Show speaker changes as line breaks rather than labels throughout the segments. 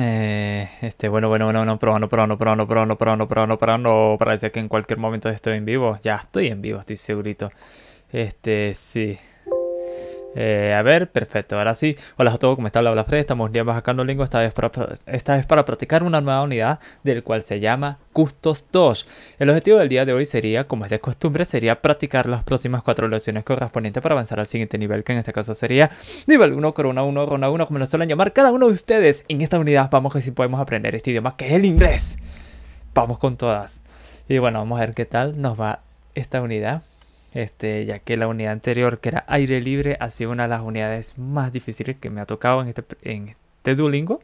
Eh, este, bueno, bueno, bueno, no, probando, probando, probando, probando, probando, probando, para decir que en cualquier momento estoy en vivo. Ya estoy en vivo, estoy segurito. Este, sí. Eh, a ver, perfecto, ahora sí. Hola a todos, ¿cómo está? Habla, Fred. Estamos ya bajando Lingo, esta vez, para, esta vez para practicar una nueva unidad del cual se llama Custos 2. El objetivo del día de hoy sería, como es de costumbre, sería practicar las próximas cuatro lecciones correspondientes para avanzar al siguiente nivel, que en este caso sería nivel 1, corona 1, corona 1, como nos suelen llamar cada uno de ustedes. En esta unidad vamos a ver si podemos aprender este idioma que es el inglés. Vamos con todas. Y bueno, vamos a ver qué tal nos va esta unidad. Este, ya que la unidad anterior, que era aire libre, ha sido una de las unidades más difíciles que me ha tocado en este, en este Duolingo.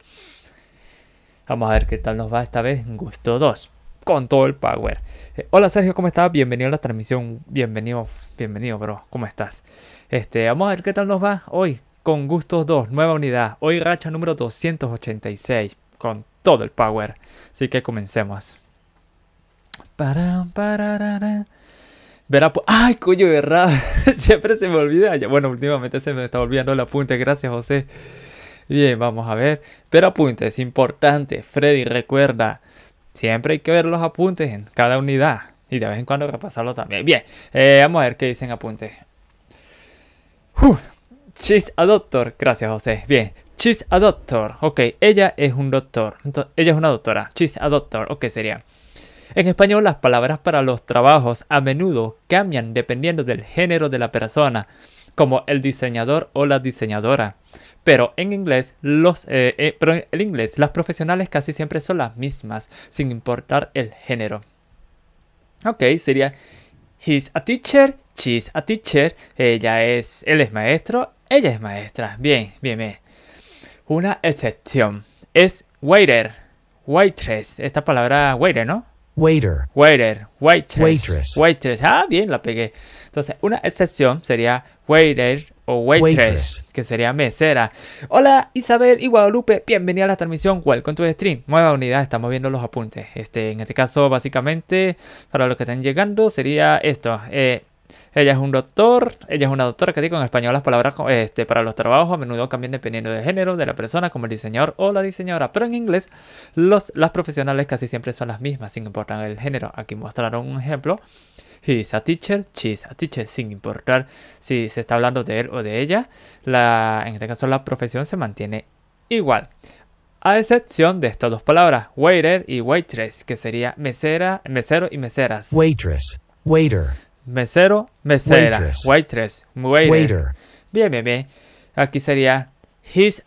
Vamos a ver qué tal nos va esta vez gusto 2, con todo el power. Eh, hola Sergio, ¿cómo estás? Bienvenido a la transmisión, bienvenido, bienvenido bro, ¿cómo estás? Este, vamos a ver qué tal nos va hoy con Gusto 2, nueva unidad. Hoy racha número 286, con todo el power. Así que comencemos. Param, Ver ay, coño, verdad. Siempre se me olvida. Bueno, últimamente se me está olvidando el apunte. Gracias, José. Bien, vamos a ver. Pero apuntes, importante. Freddy, recuerda. Siempre hay que ver los apuntes en cada unidad. Y de vez en cuando repasarlo también. Bien, eh, vamos a ver qué dicen apuntes. Chis, she's a doctor. Gracias, José. Bien. She's a doctor. Ok, ella es un doctor. Entonces, ella es una doctora. She's a doctor. Ok, sería. En español las palabras para los trabajos a menudo cambian dependiendo del género de la persona, como el diseñador o la diseñadora. Pero en inglés, los, eh, eh, inglés, las profesionales casi siempre son las mismas, sin importar el género. Ok, sería he's a teacher, she's a teacher, ella es, él es maestro, ella es maestra. Bien, bien, bien. Una excepción es waiter, waitress, esta palabra waiter, ¿no? Waiter. Waiter. Waitress. Waitress. Ah, bien, la pegué. Entonces, una excepción sería waiter o waitress, que sería mesera. Hola Isabel y Guadalupe, bienvenida a la transmisión Welcome to tu Stream. Nueva unidad, estamos viendo los apuntes. Este, en este caso, básicamente, para los que están llegando, sería esto. Eh, ella es un doctor, ella es una doctora que digo en español las palabras este, para los trabajos a menudo cambian dependiendo del género de la persona, como el diseñador o la diseñadora, pero en inglés las profesionales casi siempre son las mismas, sin importar el género. Aquí mostraron un ejemplo. She's a teacher, She's a teacher, sin importar si se está hablando de él o de ella. en este caso la profesión se mantiene igual. A excepción de estas dos palabras, waiter y waitress, que sería mesera, mesero y meseras.
Waitress, waiter.
Mesero, mesera. Waitress. Waiter. Bien, bien, bien. Aquí sería he's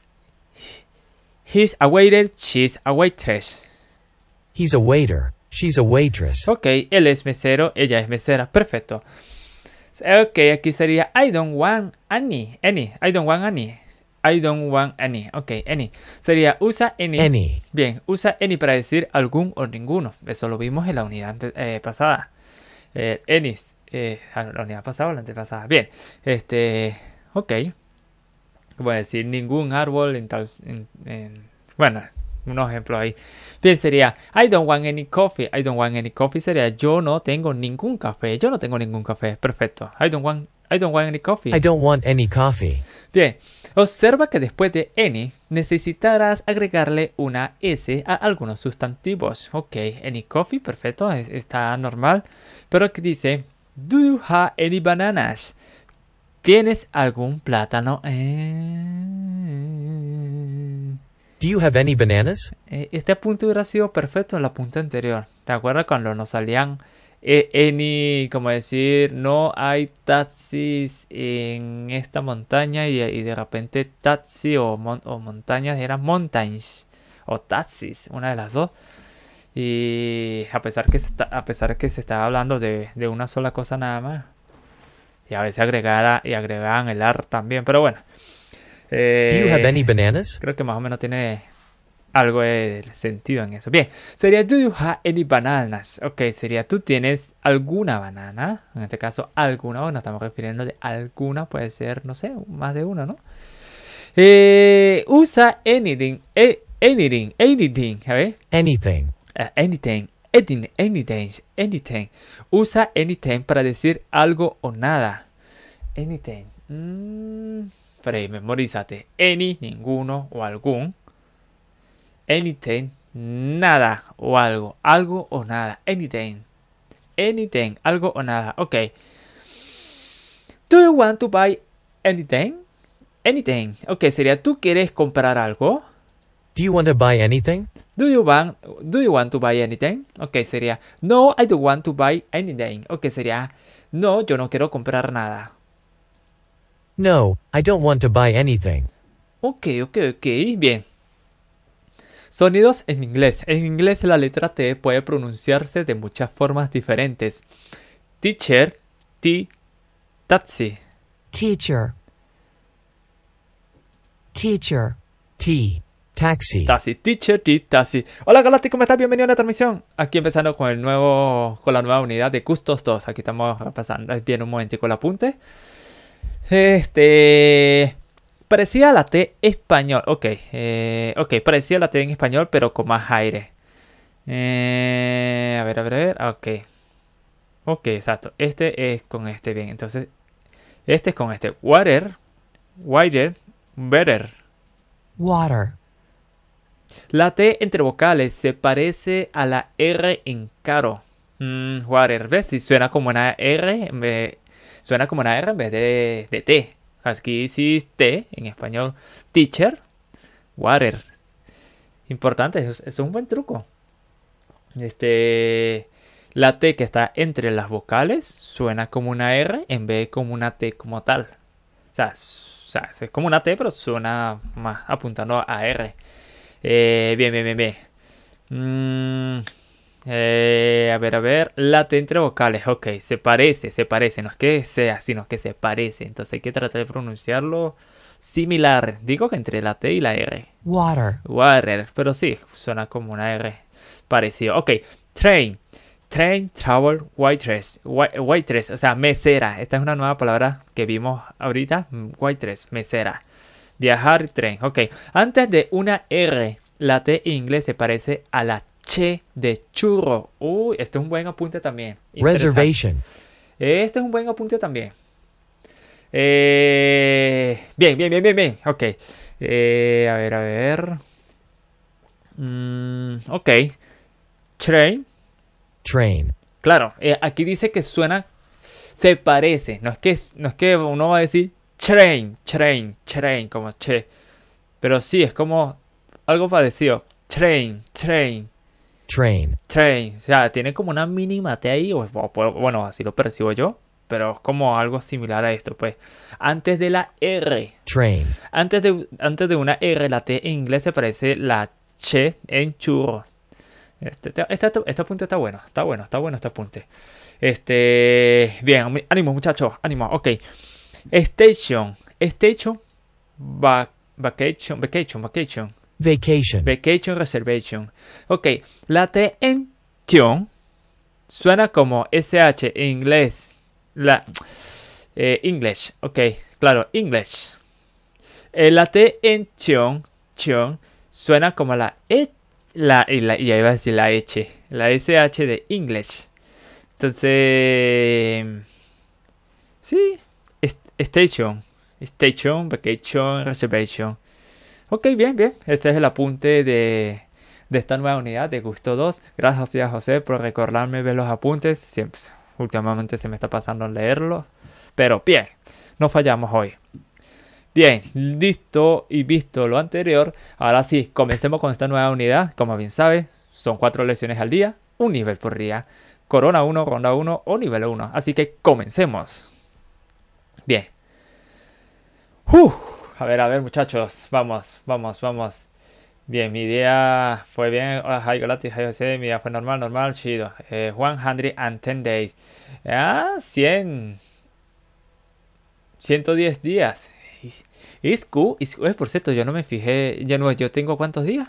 a waiter, she's a waitress. He's a waiter, she's a waitress. Ok, él es mesero, ella es mesera. Perfecto. Ok, aquí sería I don't want any, any, I don't want any. I don't want any. Ok, any. Sería usa any. any. Bien, usa any para decir algún o ninguno. Eso lo vimos en la unidad eh, pasada. Eh, eh, ah, la unidad pasada o la antepasada. Bien, este. Ok. Voy a decir ningún árbol en bueno, un ejemplo ahí. Bien, sería I don't want any coffee. I don't want any coffee sería yo no tengo ningún café. Yo no tengo ningún café. Perfecto. I don't want I don't want any coffee. I don't want any coffee. Bien, observa que después de any necesitarás agregarle una s a algunos sustantivos. Ok, any coffee, perfecto, está normal. Pero aquí dice Do you have any bananas? ¿Tienes algún plátano? Eh. Do you have any bananas? Eh, este punto hubiera sido perfecto en la punta anterior. ¿Te acuerdas cuando nos salían eh, any, como decir, no hay taxis en esta montaña y, de repente taxi o, o montañas eran mountains o taxis, una de las dos. Y a pesar que se está, a pesar que se estaba hablando de, una sola cosa nada más. Y a veces agregara, y agregaban el AR también, pero bueno. Do you have eh, any bananas? Creo que más o menos tiene algo de sentido en eso. Bien, sería Do you have any bananas? Ok, sería tú tienes alguna banana. En este caso, alguna. Bueno, estamos refiriendo de alguna, puede ser, no sé, más de una, ¿no? Eh, usa anything, eh, anything, anything, a ver. Anything. Eh, anything, anything, anything, Usa anything para decir algo o nada. Anything. Mm. Frey, memorízate. Any, ninguno o algún. Anything, nada o algo. Algo o nada. Anything. Anything, algo o nada. Ok. Do you want to buy anything? Anything. Ok, sería, ¿tú quieres comprar algo? Do you want to buy anything? Do you want Do you want to buy anything? Ok, sería No, I don't want to buy anything. Ok, sería No, yo no quiero comprar nada.
No, I don't want to buy anything.
Ok, ok, okay. bien. Sonidos en inglés. En inglés la letra T puede pronunciarse de muchas formas diferentes. Teacher, T, taxi. Teacher. Teacher. T. Taxi. Taxi, teacher, taxi. Hola Galáctico, ¿cómo estás? Bienvenido a la transmisión. Aquí empezando con el nuevo, con la nueva unidad de Custos 2. Aquí estamos pasando bien un momentico el apunte. Este. Parecía la T español. Ok, eh, ok, parecía la T en español, pero con más aire. Eh, a ver, a ver, a ver. Ok. Ok, exacto. Este es con este bien. Entonces, este es con este. Water. Wider. Better.
Water.
La T entre vocales se parece a la R en caro. water, mm, ¿ves? Si suena como una R, suena como una R en vez de, de T. Aquí sí T en español. Teacher, water. Importante, es, un buen truco. Este, la T que está entre las vocales suena como una R en vez de como una T como tal. o sea es como una T, pero suena más apuntando a R. Eh, bien, bien, bien, bien. Mm, eh, a ver, a ver. la T entre vocales. Ok, se parece, se parece. No es que sea, sino que se parece. Entonces hay que tratar de pronunciarlo similar. Digo que entre la T y la R. Water. Water. Pero sí, suena como una R. Parecido. Ok, train. Train, travel, waitress, waitress, o sea, mesera. Esta es una nueva palabra que vimos ahorita, mm, waitress, mesera. Viajar tren. Ok. Antes de una R, la T inglés se parece a la Che de churro. Uy, este es un buen apunte también. Reservation. Este es un buen apunte también. bien, bien, bien, bien, bien. Ok. a ver, a ver. Mm, ok. Train. Train. Claro, aquí dice que suena, se parece. No es que, no es que uno va a decir train, train, train, como che. Pero sí, es como algo parecido. Train, train. Train. Train. O sea, tiene como una mínima T ahí, o, bueno, así lo percibo yo. Pero es como algo similar a esto, pues. Antes de la R. Train. Antes de, antes de una R, la T en inglés se parece la Che en churro. Este, este, este, apunte está bueno, está bueno, está bueno este apunte. Este, bien, ánimo muchachos, ánimo, ok. Station. Station. vacation. Vacation. Vacation. Vacation. Vacation Reservation. Ok, la T en Tion suena como SH en inglés. La. Eh, English. Ok, claro, English. Eh, la T en Tion, suena como la e, La, y, la, ahí va a decir la H. La SH de English. Entonces. Sí, Station. Station, Vacation, Reservation. Ok, bien, bien. Este es el apunte de, esta nueva unidad de Gusto 2. Gracias, a José, por recordarme ver los apuntes. Siempre, últimamente se me está pasando leerlos. Pero bien, no fallamos hoy. Bien, listo y visto lo anterior, ahora sí, comencemos con esta nueva unidad. Como bien sabes, son cuatro lecciones al día, un nivel por día. Corona 1, ronda 1 o nivel 1. Así que comencemos. Bien. a ver, a ver, muchachos. Vamos, vamos, vamos. Bien, mi día fue bien. gratis, ah, Mi día fue normal, normal, chido. Eh, 110 days. Ah, 100. 110 días. es cool. es por cierto, yo no me fijé. Ya no, yo tengo cuántos días.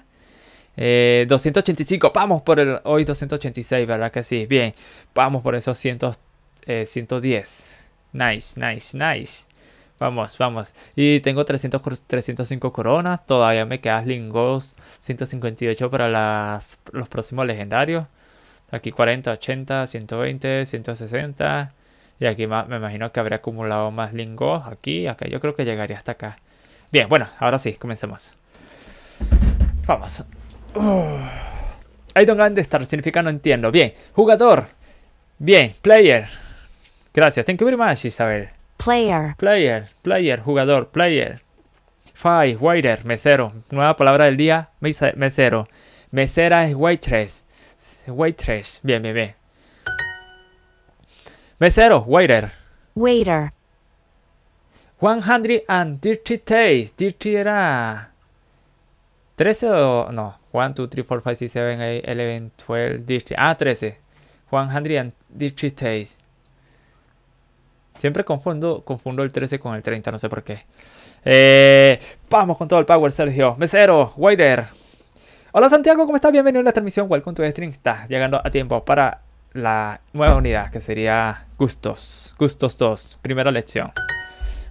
285, eh, vamos por el hoy 286, ¿verdad que sí? Bien, vamos por esos 110. Nice, nice, nice. Vamos, vamos. Y tengo 300, 305 coronas. Todavía me quedan lingos 158 para las, los próximos legendarios. Aquí 40, 80, 120, 160. Y aquí me imagino que habría acumulado más lingos. Aquí, acá. Yo creo que llegaría hasta acá. Bien, bueno, ahora sí, comencemos. Vamos. I don't understand significa no entiendo. Bien, jugador. Bien, player. Gracias. Thank you very much, Isabel. Player. Player. Player. Jugador. Player. Five. Waiter. Mesero. Nueva palabra del día. Mesero. Mesera es waitress. Waitress. Bien, bien, bien. Mesero. Waiter. Waiter. 130 days. Dirty era... 13 o... No. 1, 2, 3, 4, 5, 6, 7, 8, 11, 12, 13. Ah, 13. dirty days. Siempre confundo, confundo el 13 con el 30, no sé por qué. Eh, vamos con todo el power, Sergio. Mesero, waiter. Hola Santiago, ¿cómo estás? Bienvenido a la transmisión. Welcome to the stream. Estás llegando a tiempo para la nueva unidad, que sería gustos. Gustos 2, primera lección.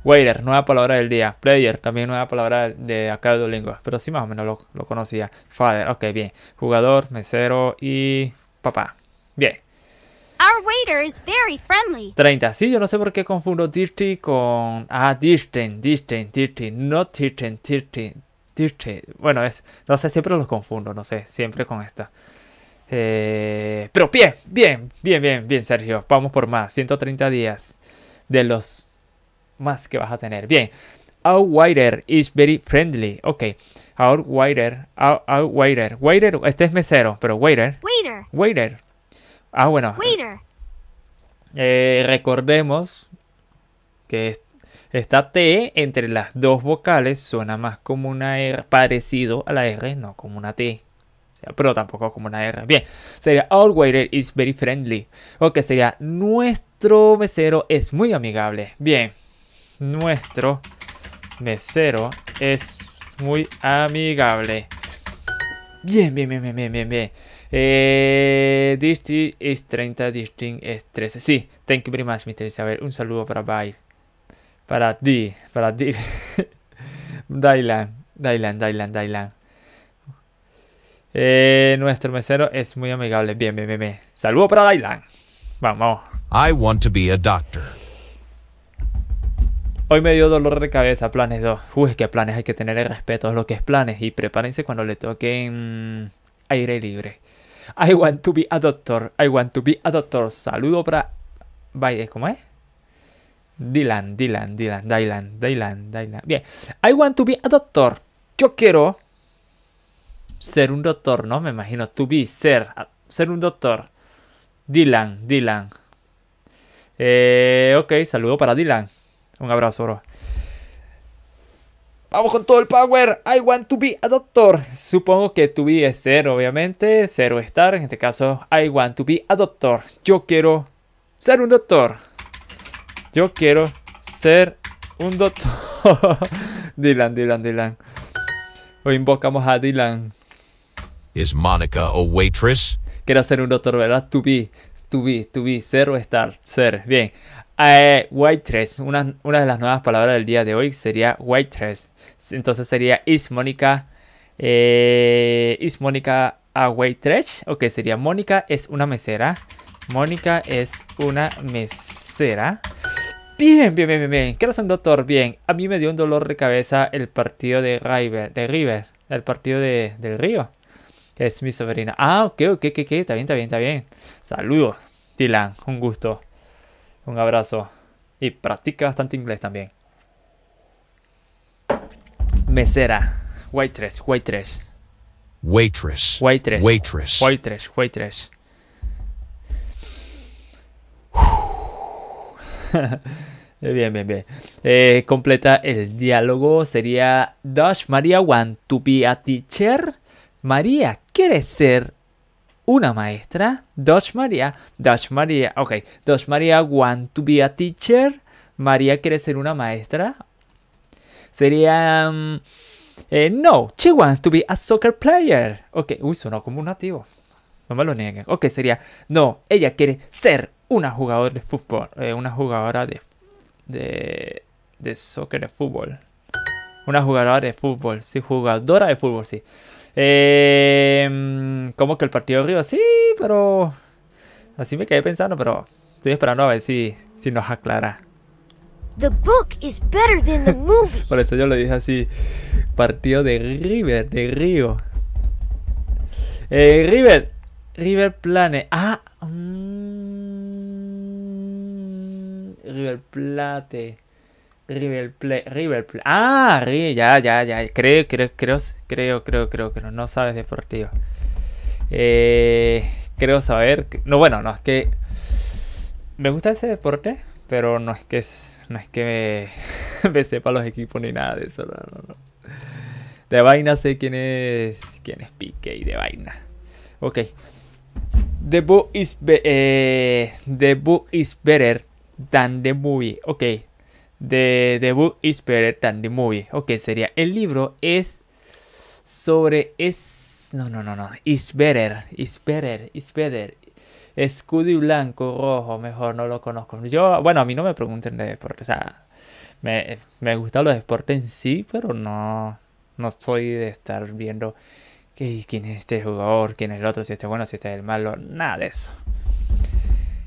Waiter, nueva palabra del día. Player, también nueva palabra de acá de Duolingo. Pero sí, más o menos lo, lo conocía. Father, ok, bien. Jugador, mesero y papá. Bien.
Our waiter is very friendly.
30. Sí, yo no sé por qué confundo dirty con... Ah, dirty, dirty, dirty, no dirty, dirty, dirty. Bueno, es... No sé, siempre los confundo, no sé, siempre con esta. Eh, pero bien, bien, bien, bien, bien, Sergio. Vamos por más. 130 días de los más que vas a tener. Bien. Our waiter is very friendly. Ok. Our waiter, our, our waiter. Waiter, este es mesero, pero waiter. Waiter. Waiter. Ah, bueno. Eh, recordemos que esta T entre las dos vocales suena más como una R, parecido a la R, no como una T. pero tampoco como una R. Bien, sería Our waiter is very friendly. O que sería Nuestro mesero es muy amigable. Bien, nuestro mesero es muy amigable. bien, bien, bien, bien, bien, bien. Eh, district es 30, distin es 13. Sí, thank you very much, Mr. Isabel. Un saludo para Bail. Para ti, para ti. Dylan, Dylan, Dylan, Dylan. Eh, nuestro mesero es muy amigable. Bien, bien, bien. bien. Saludo para Dylan. Vamos. I want to be a doctor. Hoy me dio dolor de cabeza, planes dos Uy, que planes hay que tener el respeto a lo que es planes. Y prepárense cuando le toquen aire libre. I want to be a doctor. I want to be a doctor. Saludo para... Vaya, ¿Cómo es? Dylan, Dylan, Dylan, Dylan, Dylan, Dylan. Bien. I want to be a doctor. Yo quiero ser un doctor, ¿no? Me imagino. To be, ser. Ser un doctor. Dylan, Dylan. Eh, ok, saludo para Dylan. Un abrazo, bro. Vamos con todo el power. I want to be a doctor. Supongo que to be es ser, obviamente. Cero estar. En este caso, I want to be a doctor. Yo quiero ser un doctor. Yo quiero ser un doctor. Dylan, Dylan, Dylan. Hoy invocamos a Dylan.
Is Monica a waitress?
Quiero ser un doctor, ¿verdad? To be. To be, to be. Cero estar. Ser. Bien. Eh, white una, una, de las nuevas palabras del día de hoy sería waitress. Entonces sería is Mónica. Eh, is Mónica a waitress? O Ok, sería Mónica es una mesera. Mónica es una mesera. Bien, bien, bien, bien, ¿Qué razón, doctor? Bien. A mí me dio un dolor de cabeza el partido de River. De River. El partido de, del Río. es mi sobrina. Ah, ok, ok, ok, ok. Está bien, está bien, está bien. Saludos, Dylan. Un gusto. Un abrazo. Y practica bastante inglés también. Mesera. Waitress, waitress. Waitress. Waitress. Waitress. Waitress, bien, bien, bien. Eh, completa el diálogo. Sería Dash Maria want to be a teacher. María, ¿quieres ser una maestra, Dutch Maria. Dutch Maria. ok, Dutch María want to be a teacher, María quiere ser una maestra. Sería... Mm, eh, no, she wants to be a soccer player. Ok, uy, sonó como un nativo. No me lo nieguen. Ok, sería, no, ella quiere ser una jugadora de fútbol. Eh, una jugadora de, de, de soccer, de fútbol. Una jugadora de fútbol, sí, jugadora de fútbol, sí. Eh, ¿Cómo que el partido de Río? Sí, pero... Así me quedé pensando, pero estoy esperando a ver si, si nos aclara. Por eso yo le dije así. Partido de River, de Río. Eh, River. River Plane. Ah. Mmm, River Plate. River play, River play, Ah, ya, ya, ya. Creo, creo, creo, creo, creo, creo, creo. No sabes deportivo. Eh, creo saber. No, bueno, no es que me gusta ese deporte, pero no es que no es que me, sepa los equipos ni nada de eso. De vaina sé quién es quién es Pique y de vaina. Ok. The book is, the eh, book is better than the movie. Ok de The Book is Better Than the Movie. Ok, sería el libro es sobre es no no no no is better is better is better escudo y blanco ojo, mejor no lo conozco yo bueno a mí no me pregunten de deporte o sea me, me gustan los deportes en sí pero no no soy de estar viendo que, quién es este jugador quién es el otro si este es bueno si este es el malo nada de eso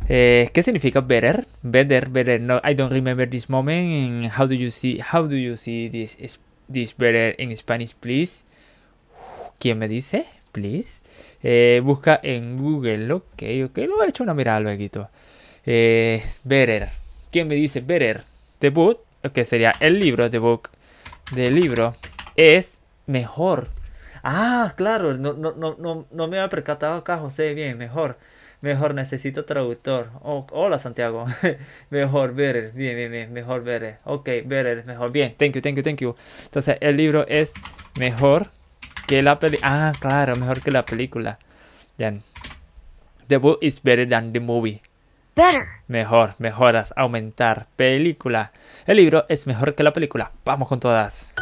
eh, ¿Qué significa better? Better, better. No, I don't remember this moment. how do you see? How do you see this this better in Spanish, please? ¿Quién me dice? Please. Eh, busca en Google. Ok, ok. Lo he hecho una mirada luego. Eh, better. ¿Quién me dice better? The book, que sería el libro, the book, del libro, es mejor. Ah, claro, no, no, no, no, no me había percatado acá, José, bien, mejor. Mejor necesito traductor. Oh, hola Santiago. mejor ver Bien, bien, bien. Mejor ver Ok, ver, Mejor. Bien. Thank you, thank you, thank you. Entonces el libro es mejor que la película. Ah, claro, mejor que la película. Bien. The book is better than the movie. Better. Mejor, mejoras, aumentar. Película. El libro es mejor que la película. Vamos con todas.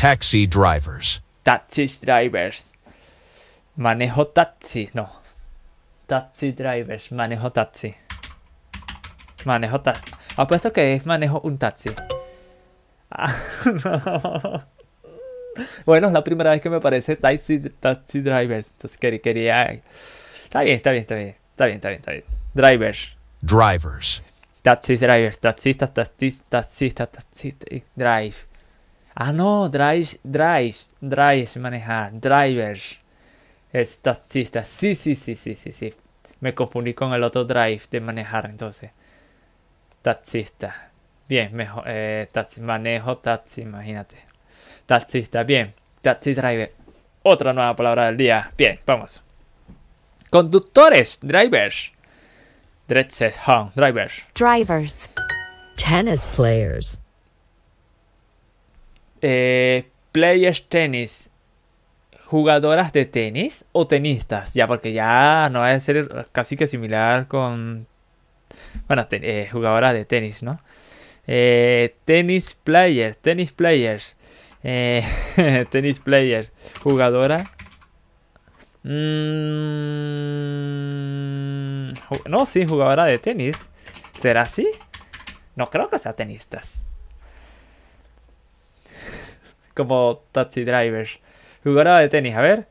Taxi drivers.
Taxi drivers. Manejo taxi. No. Taxi drivers, manejo taxi. Manejo taxi. Apuesto que es manejo un taxi. Ah, bueno, es la primera vez que me aparece taxi, taxi drivers. Entonces quería... Está bien, está bien, está bien. Está bien, está bien, está bien. Drivers. Drivers. Taxi drivers, Taxista, taxista, taxista, taxista drive. Ah, no, drive, drive, drive, manejar, drivers. Es taxista. Sí, sí, sí, sí, sí, sí. Me confundí con el otro drive de manejar, entonces. Taxista. Bien, mejor. Eh, taxi, manejo taxi, imagínate. Taxista, bien. Taxi driver. Otra nueva palabra del día. Bien, vamos. Conductores, drivers. drivers.
Drivers. Tennis players.
Eh, players tennis jugadoras de tenis o tenistas, ya porque ya no va a ser casi que similar con, bueno, eh, jugadoras de tenis, ¿no? Eh, tenis players, tenis players, eh, tenis players, jugadora. Mm, no, sí, jugadora de tenis. ¿Será así? No creo que sea tenistas. Como taxi drivers jugadoras de tenis, a ver.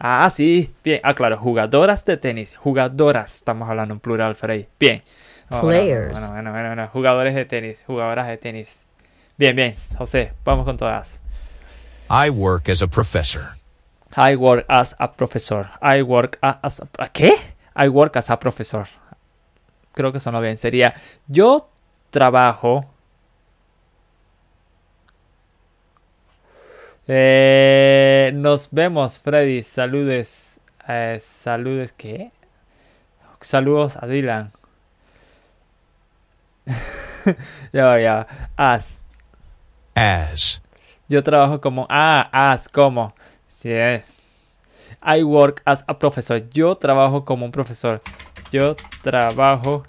Ah, sí. Bien. Ah, claro, jugadoras de tenis. Jugadoras, estamos hablando en plural, Frey. Bien. Oh, Players. Bueno, bueno, bueno, Jugadores de tenis. Jugadoras de tenis. Bien, bien, José. Vamos con todas.
I work as a professor.
I work as a profesor I work as a... ¿Qué? I work as a profesor Creo que no bien. Sería, yo trabajo Eh, nos vemos, Freddy. Saludes. Eh, saludes, ¿qué? Saludos a Dylan. ya va, ya va. As. As. Yo trabajo como. Ah, as, como. Sí es. I work as a profesor Yo trabajo como un profesor. Yo trabajo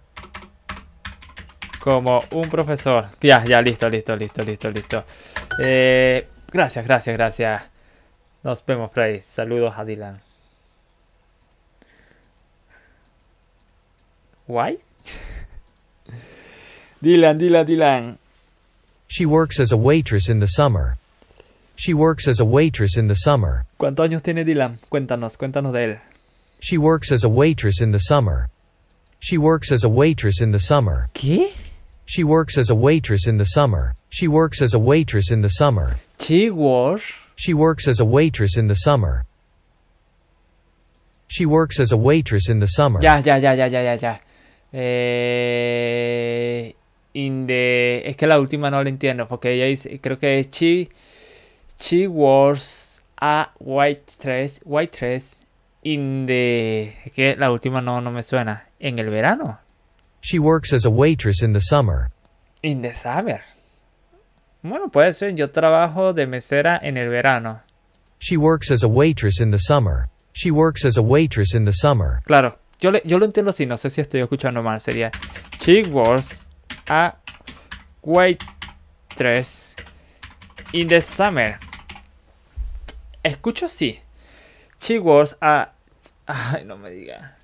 como un profesor. Ya, ya, listo, listo, listo, listo, listo. Eh, Gracias, gracias, gracias. Nos vemos Frey. Saludos a Dylan. Why? Dylan, Dylan, Dylan. She
works as a waitress in the summer. She works as a waitress in the summer. ¿Cuántos años tiene
Dylan? Cuéntanos, cuéntanos de él.
She works as a waitress in the summer. She works as a waitress in the summer. ¿Qué? She works as a waitress in the summer. She works as a waitress in the summer. She works. She works as a waitress in the summer. She works as a waitress in the summer. Ya, ya, ya, ya, ya, ya, ya.
Eh, es que la última no la entiendo porque ella dice, creo que es she, she works a waitress, waitress in the, es que la última no, no me suena. En el verano.
She works as a waitress in the summer.
In the summer. Bueno, puede ser. Yo trabajo de mesera en el verano.
She works as a waitress in the summer. She works as a waitress in the summer.
Claro, yo, le, yo lo entiendo así. No sé si estoy escuchando mal. Sería She works a waitress in the summer. Escucho sí. She works a... Ay, no me diga.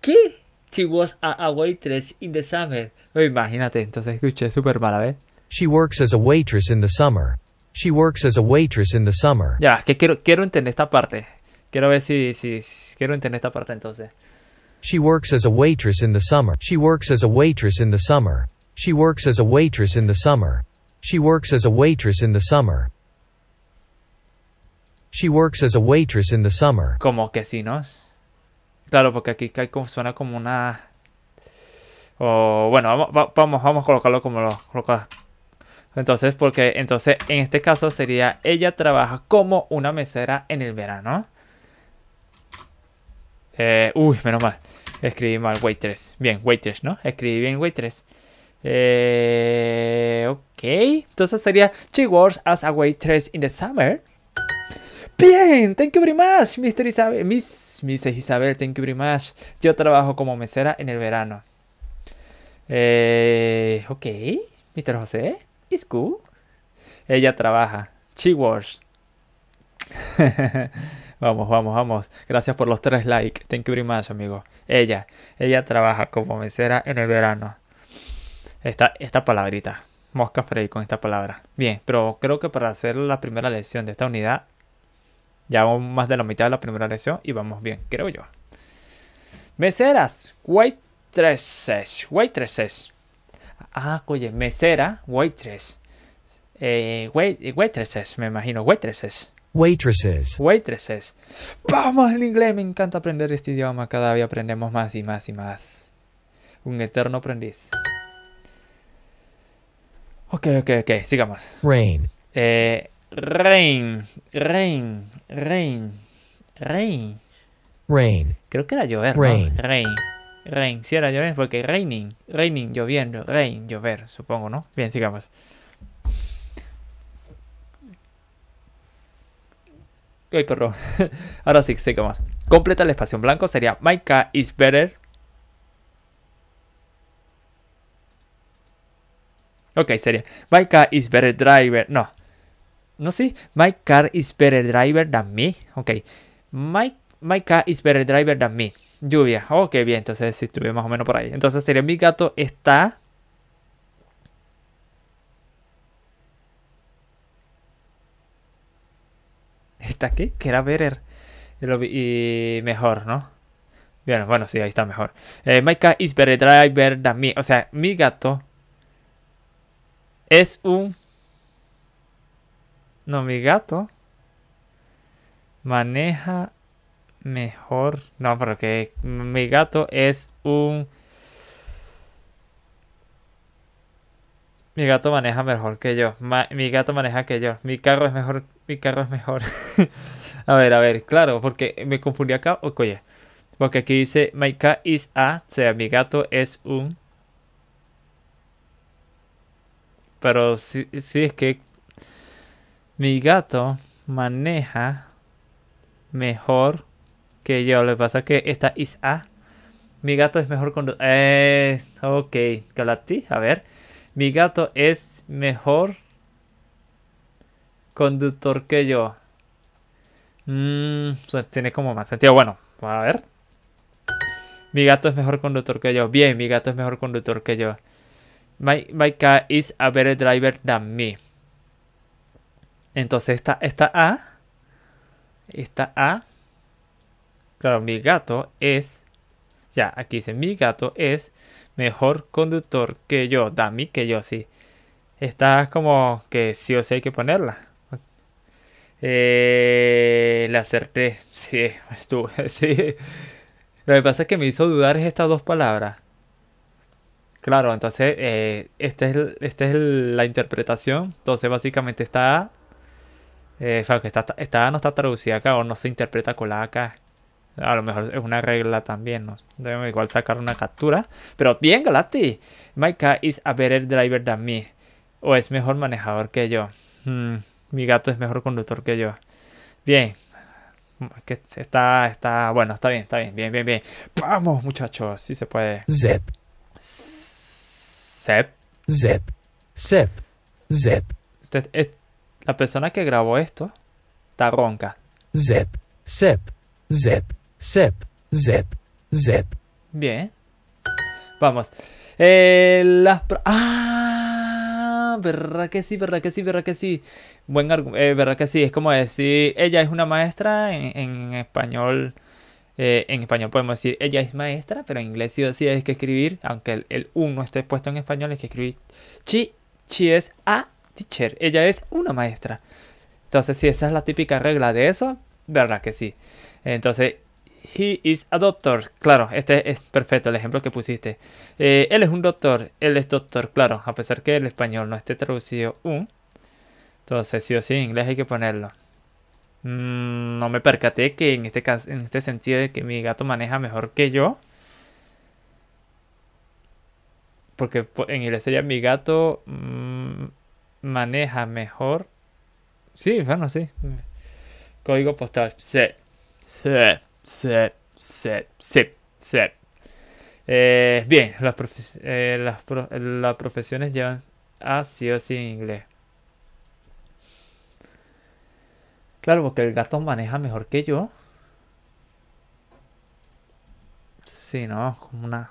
¿Qué? She was a, waitress in the summer. O imagínate, entonces escuché súper mala, ¿ves? She
works as a waitress in the summer. She works as a waitress in the summer.
Ya, que quiero, quiero entender esta parte. Quiero ver si, si, quiero entender esta parte entonces.
She works as a waitress in the summer. She works as a waitress in the summer. She works as a waitress in the summer. She works as a waitress in the summer. She works as a waitress in the summer.
Como que sí, ¿no? Claro, porque aquí suena como una... O bueno, vamos, vamos, vamos a colocarlo como lo, entonces, porque entonces en este caso sería ella trabaja como una mesera en el verano. Eh, uy, menos mal. Escribí mal waitress. Bien, waitress, ¿no? Escribí bien waitress. Eh, ok. Entonces sería She works as a waitress in the summer. Bien, thank you very much, Mr. Isabel. Miss, Isabel, thank you very much. Yo trabajo como mesera en el verano. Eh, ok, Mr. José. Es Ella trabaja. She works. vamos, vamos, vamos. Gracias por los tres likes. Thank you very much, amigo. Ella, ella trabaja como mesera en el verano. Esta, esta palabrita. Mosca Frey con esta palabra. Bien, pero creo que para hacer la primera lección de esta unidad, ya vamos más de la mitad de la primera lección y vamos bien, creo yo. Meseras, Waitresses Waitresses Ah, oye, mesera, waitress. Eh, waitresses, me imagino, waitresses. Waitresses. Waitresses. Vamos en inglés, me encanta aprender este idioma, cada día aprendemos más y más y más. Un eterno aprendiz. Ok, ok, ok, sigamos. Rain. Eh, rain, rain, rain, rain. Rain. Creo que era yo, ¿no? Rain. Rain. Rain, si era porque raining, raining, lloviendo, rain, llover, supongo, ¿no? Bien, sigamos. Ay, perdón. Ahora sí, sigamos. Completa el espacio en blanco sería My car is better. Ok, sería My car is better driver. No. No sé. Sí. My car is better driver than me. Ok. my car is better driver than me. Lluvia. Ok, oh, bien, entonces si estuve más o menos por ahí. Entonces sería mi gato está... ¿Está qué? Que era verer Y mejor, ¿no? Bueno, bueno, sí, ahí está mejor. Eh, my is better driver than me. O sea, mi gato es un... No, mi gato maneja mejor. No, porque mi gato es un. Mi gato maneja mejor que yo. mi gato maneja que yo. Mi carro es mejor. Mi carro es mejor. a ver, a ver, claro, porque me confundí acá. Oye, porque aquí dice My cat is a. O sea, mi gato es un. Pero sí, sí es que. Mi gato maneja mejor que yo. Lo que pasa es que esta is A. Mi gato es mejor conductor. Eh, ok, Galati, a ver. Mi gato es mejor conductor que yo. Mm, tiene como más sentido. Bueno, a ver. Mi gato es mejor conductor que yo. Bien, mi gato es mejor conductor que yo. My, my cat is a better driver than me. Entonces esta, esta A. Esta A Claro, mi gato es... Ya, aquí dice, mi gato es mejor conductor que yo. Dami, que yo, sí. Está como que sí o sí hay que ponerla. Eh, la acerté. Sí, estuve. Sí. Lo que pasa es que me hizo dudar es estas dos palabras. Claro, entonces eh, esta es, este es la interpretación. Entonces básicamente está... Eh, claro está, está, no está traducida acá o no se interpreta con la acá. A lo mejor es una regla también, ¿no? Debemos igual sacar una captura. Pero bien, Galati. My cat is a better driver than me. O es mejor manejador que yo. Hmm, mi gato es mejor conductor que yo. Bien. Que está, está, bueno, está bien, está bien, bien, bien, bien. Vamos, muchachos, si se puede. Z Zep. Z. Zep. Z. la persona que grabó esto está ronca. Z, z
Z Z, Z, Z.
Bien. Vamos. Eh, las... Ah, verdad que sí, verdad que sí, verdad que sí. Buen eh, verdad que sí. Es como decir, ella es una maestra en, español. Eh, en español podemos decir, ella es maestra, pero en inglés sí o hay que escribir, aunque el, el esté puesto en español, hay que escribir she. She es a teacher, ella es una maestra. Entonces, si esa es la típica regla de eso, verdad que sí. Entonces, He is a doctor. Claro, este es perfecto el ejemplo que pusiste. Eh, él es un doctor. Él es doctor, claro. A pesar que el español no esté traducido un. Entonces, sí o sí, en inglés hay que ponerlo. Mm, no me percaté que en este caso, en este sentido de que mi gato maneja mejor que yo. Porque en inglés sería mi gato mm, maneja mejor. Sí, bueno, sí. Código postal. Sí. Sí set, set, set, set. Eh, bien, las, eh, las, las, profesiones llevan a o sí en inglés. Claro, porque el gato maneja mejor que yo. Sí, no, como una.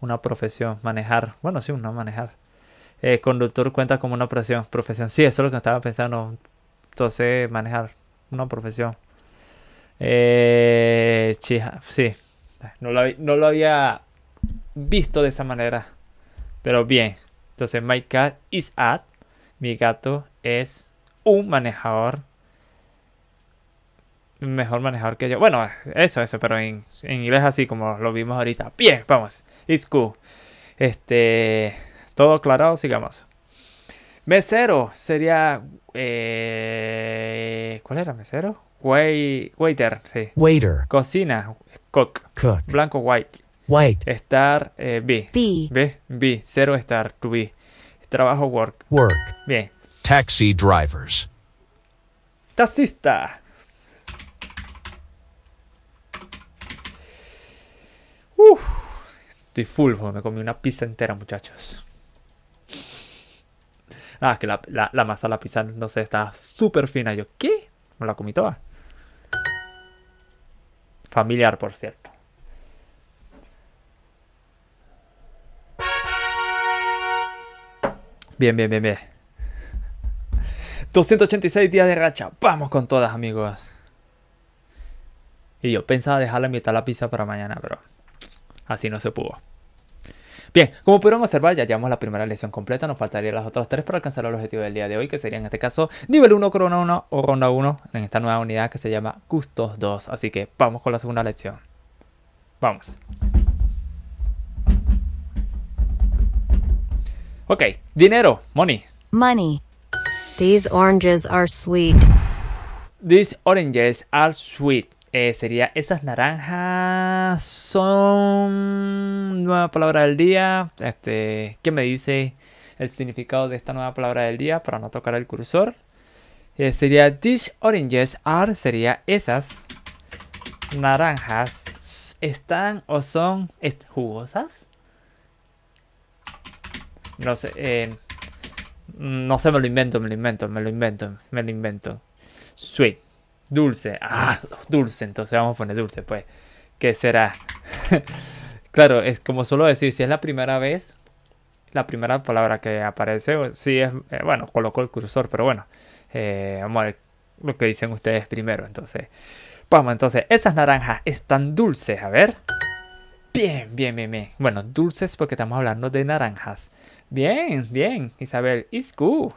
una profesión. Manejar. Bueno, sí, una manejar. Eh, conductor cuenta como una profesión. Profesión. Sí, eso es lo que estaba pensando. Entonces, manejar. Una profesión. Eh, chija, sí. No lo, había visto de esa manera. Pero bien. Entonces, my cat is at. Mi gato es un manejador. Mejor manejador que yo. Bueno, eso, eso, pero en, inglés así como lo vimos ahorita. Bien, vamos. It's cool. Este. Todo aclarado, sigamos. Mesero sería. Eh, ¿Cuál era mesero? waiter, sí. Waiter. Cocina, cook. Blanco, white. White. Star eh, B B B, Cero, estar, to be. Trabajo, work. Work. Bien.
Taxi drivers.
Taxista. Uf, estoy full, me comí una pizza entera, muchachos. Ah, es que la, masa la pizza, no sé, está súper fina. Yo, ¿qué? Me la comí toda. Familiar, por cierto. Bien, bien, bien, bien. 286 días de racha. Vamos con todas, amigos. Y yo pensaba dejar la mitad de la pizza para mañana, pero así no se pudo. Bien, como pudieron observar, ya llevamos la primera lección completa, nos faltarían las otras tres para alcanzar el objetivo del día de hoy, que sería en este caso nivel 1, corona 1 o ronda 1 en esta nueva unidad que se llama Custos 2. Así que vamos con la segunda lección. Vamos. Ok, dinero, money.
Money. These oranges are sweet.
These oranges are sweet. Eh, sería esas naranjas son nueva palabra del día. Este, ¿qué me dice el significado de esta nueva palabra del día para no tocar el cursor? Eh, sería these oranges are sería esas naranjas están o son jugosas. No sé, eh, no sé, me lo invento, me lo invento, me lo invento, me lo invento. Sweet. Dulce. Ah, dulce. Entonces vamos a poner dulce, pues. ¿Qué será? claro, es como suelo decir, si es la primera vez, la primera palabra que aparece, Si es, eh, bueno, coloco el cursor, pero bueno, eh, vamos a ver lo que dicen ustedes primero, entonces. Vamos, entonces, esas naranjas están dulces, a ver. Bien, bien, bien, bien. Bueno, dulces porque estamos hablando de naranjas. Bien, bien, Isabel, it's cool.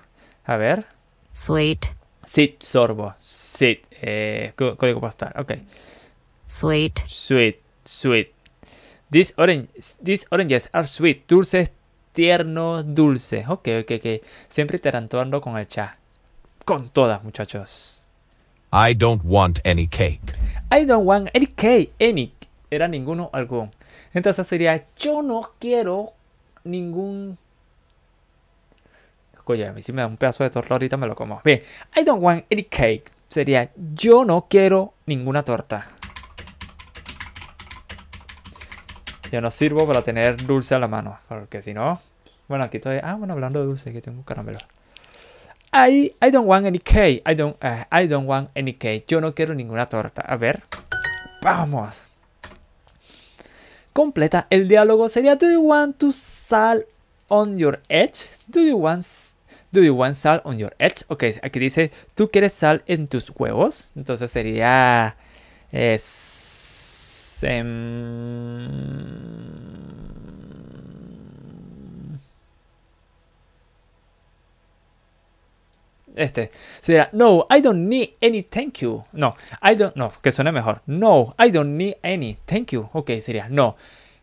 A ver. Sweet. Sit sorbo. Sit. Eh, código postal. Ok. Sweet. Sweet. Sweet. These, orange, oranges are sweet. Dulces, tiernos, dulces. Ok, ok, ok. Siempre interactuando con el chat. Con todas, muchachos. I
don't want any cake.
I don't want any cake. Any. Era ninguno algún. Entonces sería, yo no quiero ningún oye, a mí si me da un pedazo de torta ahorita me lo como. Bien, I don't want any cake. Sería, yo no quiero ninguna torta. Yo no sirvo para tener dulce a la mano, porque si no... Bueno, aquí estoy... Ah, bueno, hablando de dulce, aquí tengo un caramelo. I, I don't want any cake. I don't, eh, I don't want any cake. Yo no quiero ninguna torta. A ver. Vamos. Completa el diálogo. Sería, do you want to salt on your edge? Do you want Do you want salt on your edge? Ok, aquí dice, ¿tú quieres sal en tus huevos? Entonces sería... Em, este sería no I don't need any thank you no I don't no que suena mejor no I don't need any thank you ok sería no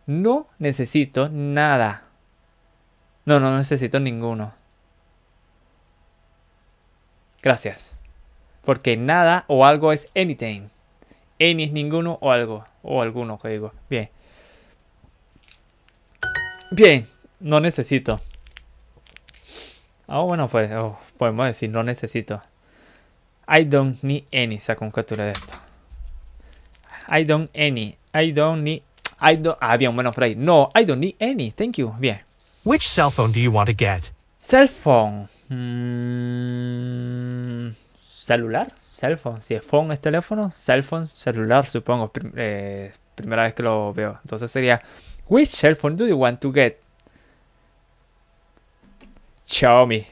no necesito nada no no necesito ninguno Gracias. Porque nada o algo es anything. Any es ninguno o algo. O alguno, que digo. Bien. Bien. No necesito. Ah, oh, bueno, pues oh, podemos decir no necesito. I don't need any. Saco un captura de esto. I don't any. I don't need. I don't. Ah, bien, bueno, por ahí. No, I don't need any. Thank you. Bien. Which cell phone do you want to get? Cell phone. Mm, celular, cell phone. Si es phone es teléfono, cell phone celular supongo. Eh, primera vez que lo veo. Entonces sería, which cell phone do you want to get? Xiaomi.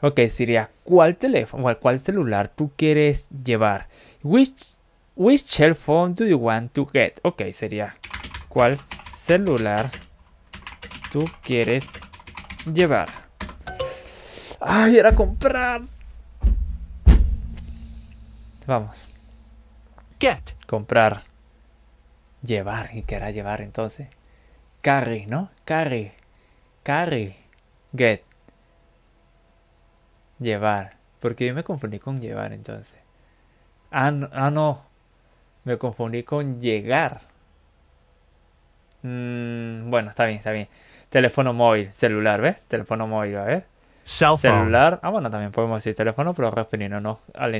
Ok, sería, ¿cuál teléfono, cuál celular tú quieres llevar? Which, which cell phone do you want to get? Ok, sería, ¿cuál celular tú quieres llevar? Ay, era comprar. Vamos. Get. Comprar. Llevar. ¿Y qué era llevar entonces? Carry, ¿no? Carry. Carry. Get. Llevar. Porque yo me confundí con llevar entonces. Ah, no. Ah, me confundí con llegar. Mm, bueno, está bien, está bien. Teléfono móvil, celular, ¿ves? Teléfono móvil, a ver. Celular. Ah, bueno, también podemos decir teléfono, pero refiriéndonos al,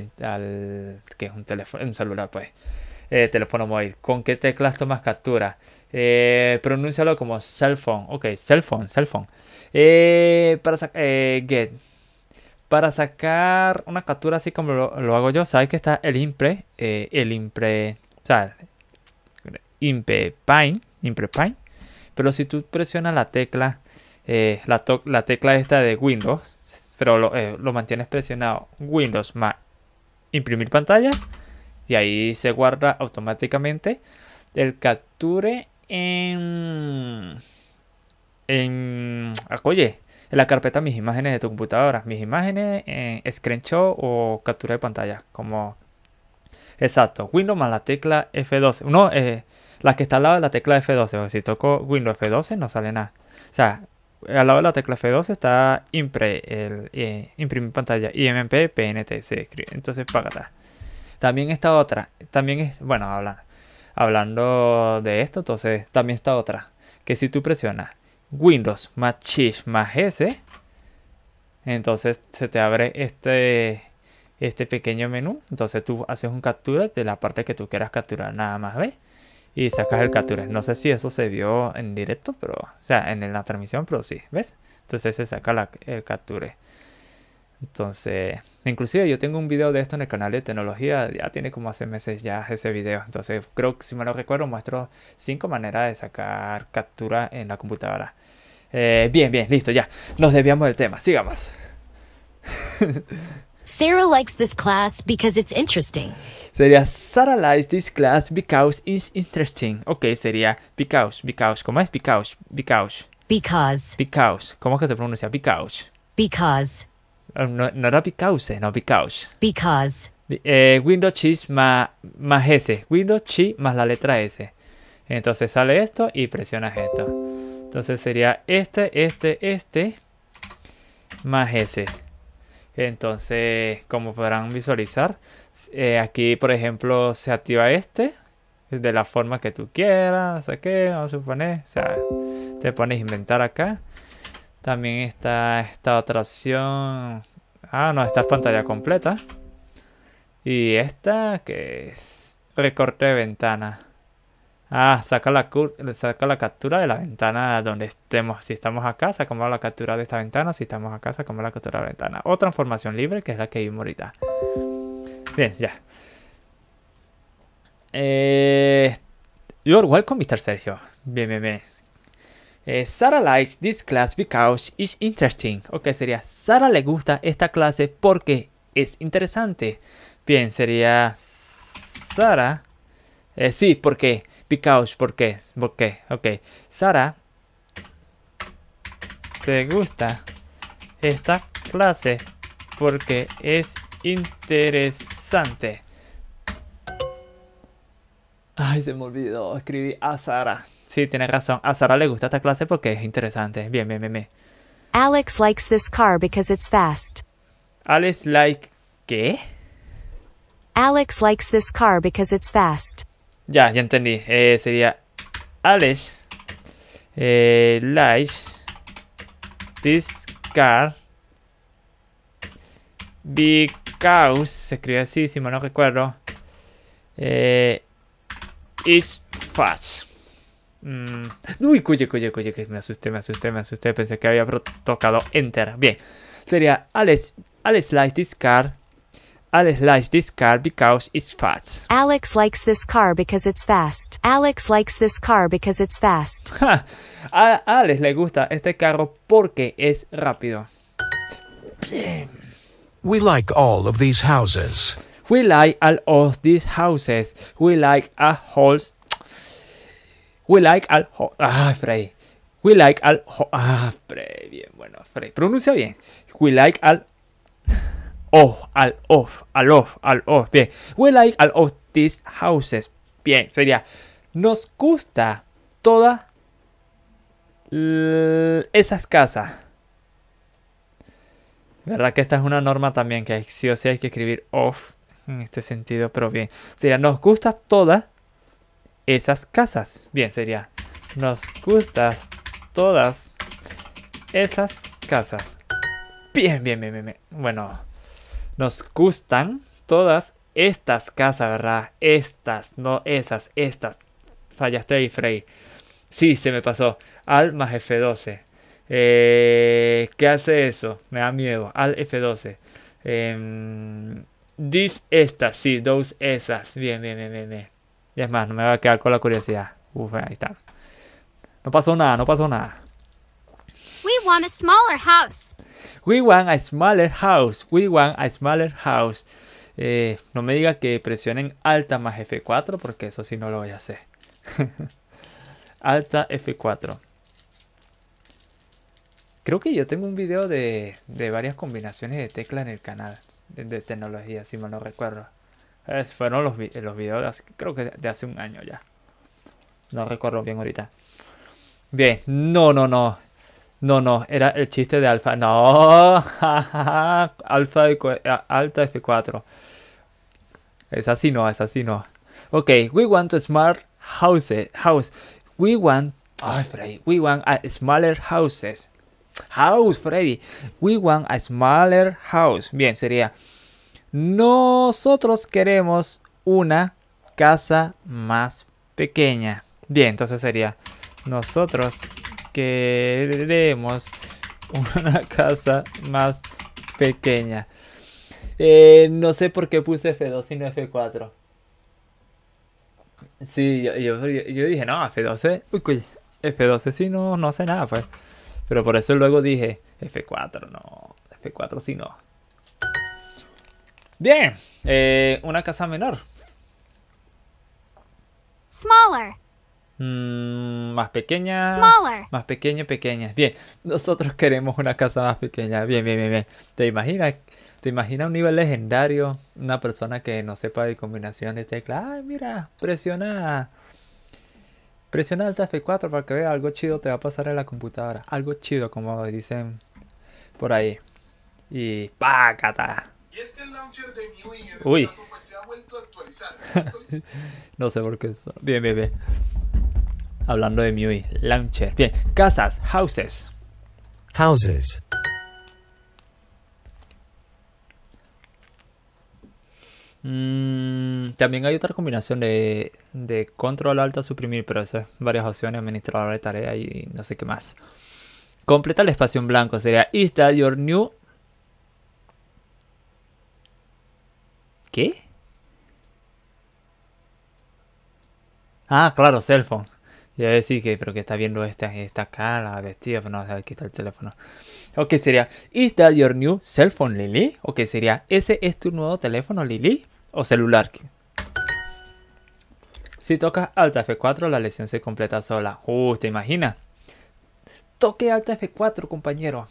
que es un teléfono, un celular, pues. Eh, teléfono móvil. ¿Con qué teclas tomas captura? Eh, pronúncialo como cell phone. Ok, cell phone, cell phone. Eh, para sacar. Eh, para sacar una captura así como lo, hago yo, sabes que está el impre. el impre. O sea, impre pine. Impre pine. Pero si tú presionas la tecla eh, la, la, tecla esta de Windows, pero eh, lo, mantienes presionado Windows más imprimir pantalla y ahí se guarda automáticamente el capture en en ah, oye en la carpeta mis imágenes de tu computadora mis imágenes en screenshot o captura de pantalla como exacto Windows más la tecla F12 no eh, la que está al lado de la tecla F12 si toco Windows F12 no sale nada o sea al lado de la tecla F2 está impre, el, eh, imprimir pantalla, IMP, PNT, se escribe. Entonces, acá También está otra, también es, bueno, hablando, hablando de esto, entonces también está otra, que si tú presionas Windows más Shift más S, entonces se te abre este, este pequeño menú, entonces tú haces un captura de la parte que tú quieras capturar, nada más, ¿ves? y sacas el capture. No sé si eso se vio en directo, pero, o sea, en la transmisión, pero sí, ¿ves? Entonces se saca el capture. Entonces, inclusive yo tengo un video de esto en el canal de tecnología, ya tiene como hace meses ya ese video. Entonces, creo que si me lo recuerdo, muestro cinco maneras de sacar captura en la computadora. Eh, bien, bien, listo, ya. Nos desviamos del tema, sigamos.
Sarah likes this class because it's interesting.
Sería Sarah likes this class because it's interesting. Ok, sería because, because. ¿Cómo es? Because, because. Because. ¿Cómo que se pronuncia? Because. Because. Oh, no, no era because, no because. Because. Eh, Windows Cheese más, S. Windows Chi más la letra S. Entonces sale esto y presionas esto. Entonces sería este, este, este, más S. Entonces, como podrán visualizar, eh, aquí por ejemplo se activa este de la forma que tú quieras, que, vamos a suponer, o sea, te pones inventar acá. También está esta otra opción. Ah, no, esta es pantalla completa. Y esta que es recorte de ventana. Ah, saca la, captura de la ventana donde estemos. Si estamos acá, sacamos la captura de esta ventana. Si estamos acá, sacamos la captura de la ventana. O transformación libre, que es la que vimos ahorita. Bien, ya. Eh, you're welcome, Mr. Sergio. Bien, bien, bien. Eh, Sara likes this class because it's interesting. Ok, sería Sara le gusta esta clase porque es interesante. Bien, sería Sara. Eh, sí, porque Because, ¿por qué? ¿Por qué? Ok. Sara, ¿te gusta esta clase? Porque es interesante. Ay, se me olvidó. Escribí a Sara. Sí, tienes razón. A Sara le gusta esta clase porque es interesante. Bien, bien, bien, bien. Alex likes this
car because it's fast.
Alex like ¿qué?
Alex likes this car because it's fast.
Ya, ya entendí. Eh, sería Alex eh, like car because se escribe así si mal no recuerdo eh, is fast mm. uy cuye cuye cuye que me asusté me asusté me asusté pensé que había tocado enter bien sería Alex Alex Light, this Alex likes this car because it's fast.
Alex likes this car because it's fast. Alex likes this car because it's
fast. a Alex le gusta este carro porque es rápido. We like all of these houses. We like all of these houses. We like a house. We like all. Ah, Frey. We like all. Ah, Frey. Ah, bien, bueno, Frey. Pronuncia bien. We like all off, al off, al off, al off. Bien. We like all of these houses. Bien, sería. Nos gusta toda esas casas. ¿Verdad que esta es una norma también que sí o sí hay que escribir off en este sentido? Pero bien, sería, nos gusta todas esas casas. Bien, sería, nos gusta todas esas casas. bien, bien, bien. bien. Bueno, nos gustan todas estas casas, ¿verdad? Estas, no esas, estas. Fallaste ahí, Frey. Sí, se me pasó. Al más F12. Eh, ¿Qué hace eso? Me da miedo. Al F12. Eh, em, estas, sí, those, esas. Bien, bien, bien, bien, bien. Y es más, no me va a quedar con la curiosidad. Uf, ahí está. No pasó nada, no pasó nada.
We want a smaller house.
We want a smaller house. We want a smaller house. Eh, no me diga que presionen alta más F4 porque eso sí no lo voy a hacer. alta F4. Creo que yo tengo un video de, varias combinaciones de tecla en el canal de, tecnología, si mal no recuerdo. fueron los, videos, creo que de hace un año ya. No recuerdo bien ahorita. Bien, no, no, no. No, no, era el chiste de alfa. No, alfa alta F4. Es así no, es así no. Ok, we want a smart house. House. We want. Ay, Freddy. We want a smaller houses. House, Freddy. We want a smaller house. Bien, sería. Nosotros queremos una casa más pequeña. Bien, entonces sería. Nosotros queremos una casa más pequeña. Eh, no sé por qué puse F2 y no F4. Sí, yo, dije, no, F12. F12 sí, no, no sé nada, pues. Pero por eso luego dije, F4, no. F4 sí, no. Bien, eh, una casa menor. Smaller. Mm, más pequeña. Más pequeña, pequeña. Bien, nosotros queremos una casa más pequeña. Bien, bien, bien, bien. ¿Te imaginas? ¿Te imaginas un nivel legendario? Una persona que no sepa de combinación de teclas. Ay, mira, presiona. Presiona Alt F4 para que vea algo chido te va a pasar en la computadora. Algo chido, como dicen por ahí. Y ¡pácata! Y es que el launcher
de este Uy. Pues, se
ha vuelto a no sé por qué. Bien, bien, bien hablando de MIUI. Launcher. Bien, casas, houses.
Houses.
Mm, también hay otra combinación de, de control alta suprimir, pero eso es varias opciones, administrador de tarea y no sé qué más. Completa el espacio en blanco, sería is your new... ¿Qué? Ah, claro, cell phone. Ya decir que, pero que está viendo esta, cara vestida, pero pues no, o ha aquí está el teléfono. ¿O que sería, ¿is that your new cell phone, Lily? que sería, ¿ese es tu nuevo teléfono, Lily? O celular. Si tocas alta F4, la lesión se completa sola. Uh, ¿te imaginas? Toque alta F4, compañero.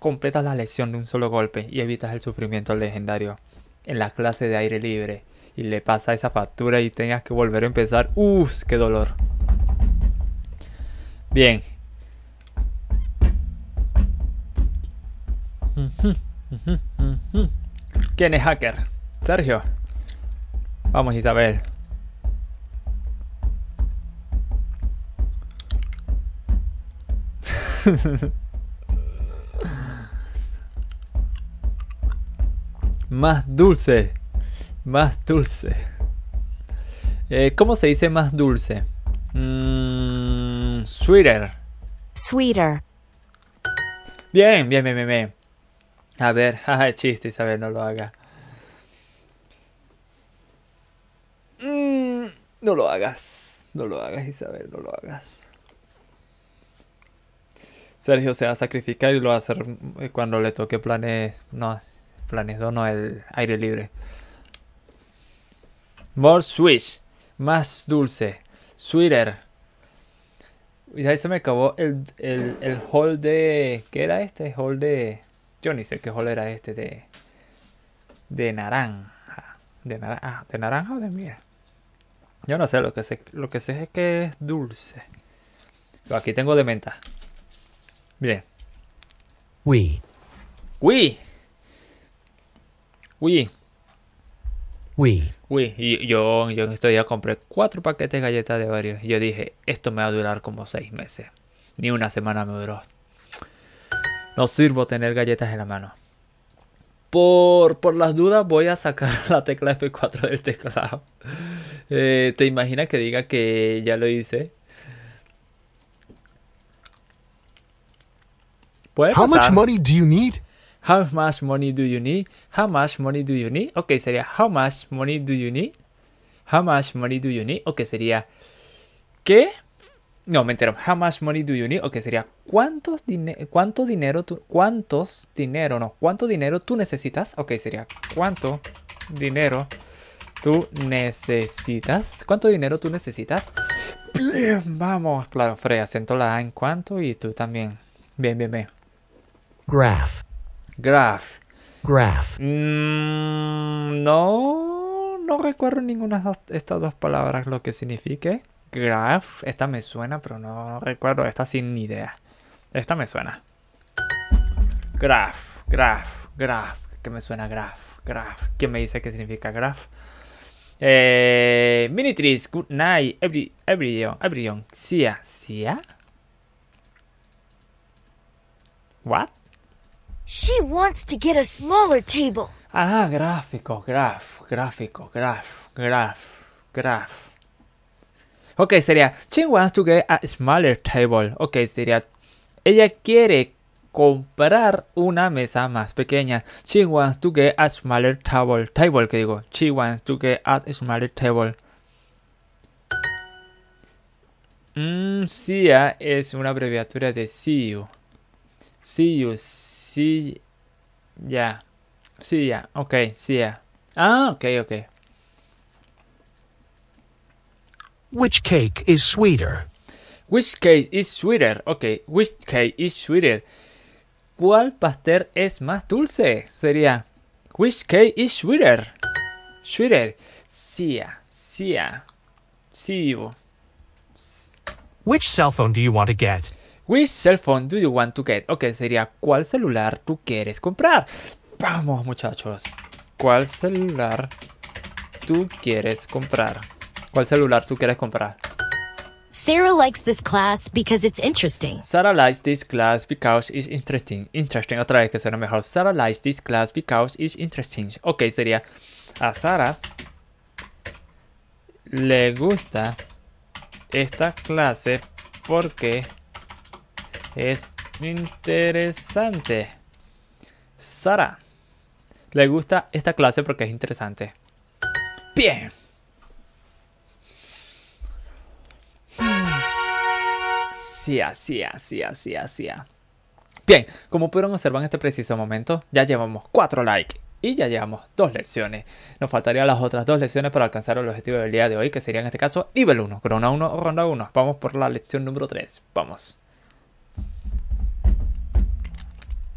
completa la lección de un solo golpe y evitas el sufrimiento legendario en la clase de aire libre y le pasa esa factura y tengas que volver a empezar. Uf, qué dolor. Bien. ¿Quién es hacker? Sergio. Vamos, Isabel. más dulce. Más dulce. Eh, ¿Cómo se dice más dulce? Mm sweeter. Sweeter. Bien, bien, bien, bien, bien. A ver, jaja, chiste, Isabel, no lo haga. Mm, no lo hagas. No lo hagas, Isabel, no lo hagas. Sergio se va a sacrificar y lo va a hacer eh, cuando le toque planes. No, planes no, el aire libre. More swish. Más dulce. Sweeter. Y ahí se me acabó el, el, hall de... ¿Qué era este? Hall de... Yo ni sé qué hall era este de... De naranja. De naranja. Ah, ¿De naranja o de miel? Yo no sé, lo que sé, lo que sé es que es dulce. Pero aquí tengo de menta. Bien. Wii. Wii. Wii. Wii. yo, yo en este día compré cuatro paquetes de galletas de varios. yo dije, esto me va a durar como seis meses. Ni una semana me duró. No sirvo tener galletas en la mano. Por, por las dudas voy a sacar la tecla F4 del teclado. Eh, ¿Te imaginas que diga que ya lo hice? ¿Puede pasar? How much money do you need? How much money do you need? How much money do you need? Ok, sería How much money do you need? How much money do you need? Okay, sería ¿Qué? No, me entero. How much money do you need? Okay, sería ¿Cuántos din cuánto dinero tú cuántos dinero, no, cuánto dinero tú necesitas? Ok, sería ¿Cuánto dinero tú necesitas? ¿Cuánto dinero tú necesitas? vamos, claro, Frey, acento la A en cuánto y tú también. Bien, bien, bien. Graph. Graph. Graph. Mm, no, no recuerdo ninguna de estas dos palabras lo que signifique. Graph, esta me suena, pero no recuerdo, esta sin ni idea. Esta me suena. Graph, graph, graph, que me suena graph, graph. ¿Quién me dice qué significa graph? Eh, Minitris, good night, every, everyone, everyone. Sia, Sia. What? She
wants to get a smaller table.
Ah, gráfico, graf, gráfico, graf, graf, graf. Ok, sería, she wants to get a smaller table. Ok, sería, ella quiere comprar una mesa más pequeña. She wants to get a smaller table. Table, que digo, she wants to get a smaller table. Mm, SIA es una abreviatura de see you. See See yeah. See yeah. Okay, see yeah. Ah, okay, okay.
Which cake is sweeter?
Which cake is sweeter? Okay, which cake is sweeter? ¿Cuál pastel es más dulce? Sería Which cake is sweeter? Sweeter. Sia. Sia. See you. Which cell
phone do you want to get?
Which cell phone do you want to get? Ok, sería ¿cuál celular tú quieres comprar? Vamos muchachos. ¿Cuál celular tú quieres comprar? ¿Cuál celular tú quieres comprar? Sarah
likes this class
because it's interesting. Sarah likes this class because it's interesting. Interesting, otra vez que será mejor. Sarah likes this class because it's interesting. Ok, sería a Sarah le gusta esta clase porque es interesante. Sara. Le gusta esta clase porque es interesante. Bien. Sí, así, así, así, así. Bien, como pudieron observar en este preciso momento, ya llevamos 4 likes y ya llevamos 2 lecciones. Nos faltarían las otras 2 lecciones para alcanzar el objetivo del día de hoy, que sería en este caso nivel 1, corona 1 ronda 1. Vamos por la lección número 3. Vamos.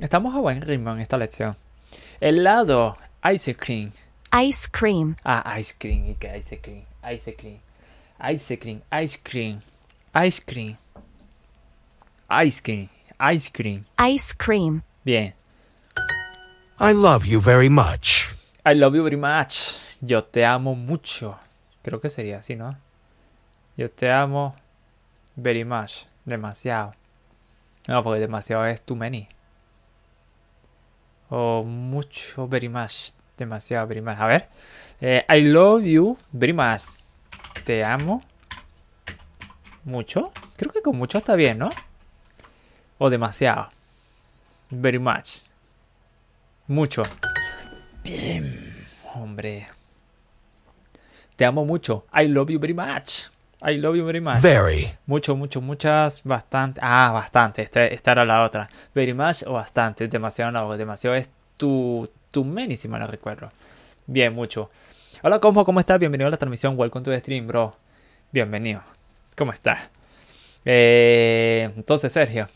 Estamos a buen ritmo en esta lección. Helado, ice cream. Ice cream. Ah, ice cream. ¿Y qué? Ice cream. Ice cream. Ice cream. Ice cream. Ice cream. Ice cream. Ice cream.
Ice cream.
Bien. I love you very much. I love you very much. Yo te amo mucho. Creo que sería así, ¿no? Yo te amo very much. Demasiado. No, porque demasiado es too many o mucho very much, demasiado very much. A ver, eh, I love you very much, te amo mucho. Creo que con mucho está bien, ¿no? O demasiado. Very much. Mucho. Bien, hombre. Te amo mucho. I love you very much. I love you very much. Mucho, mucho, muchas, bastante. Ah, bastante. Este, esta, era la otra. Very much o bastante. Demasiado no, demasiado es tu, tu many, si recuerdo. Bien, mucho. Hola, Cosmo, ¿cómo estás? Bienvenido a la transmisión. Welcome to the stream, bro. Bienvenido. ¿Cómo estás? Eh, entonces, Sergio,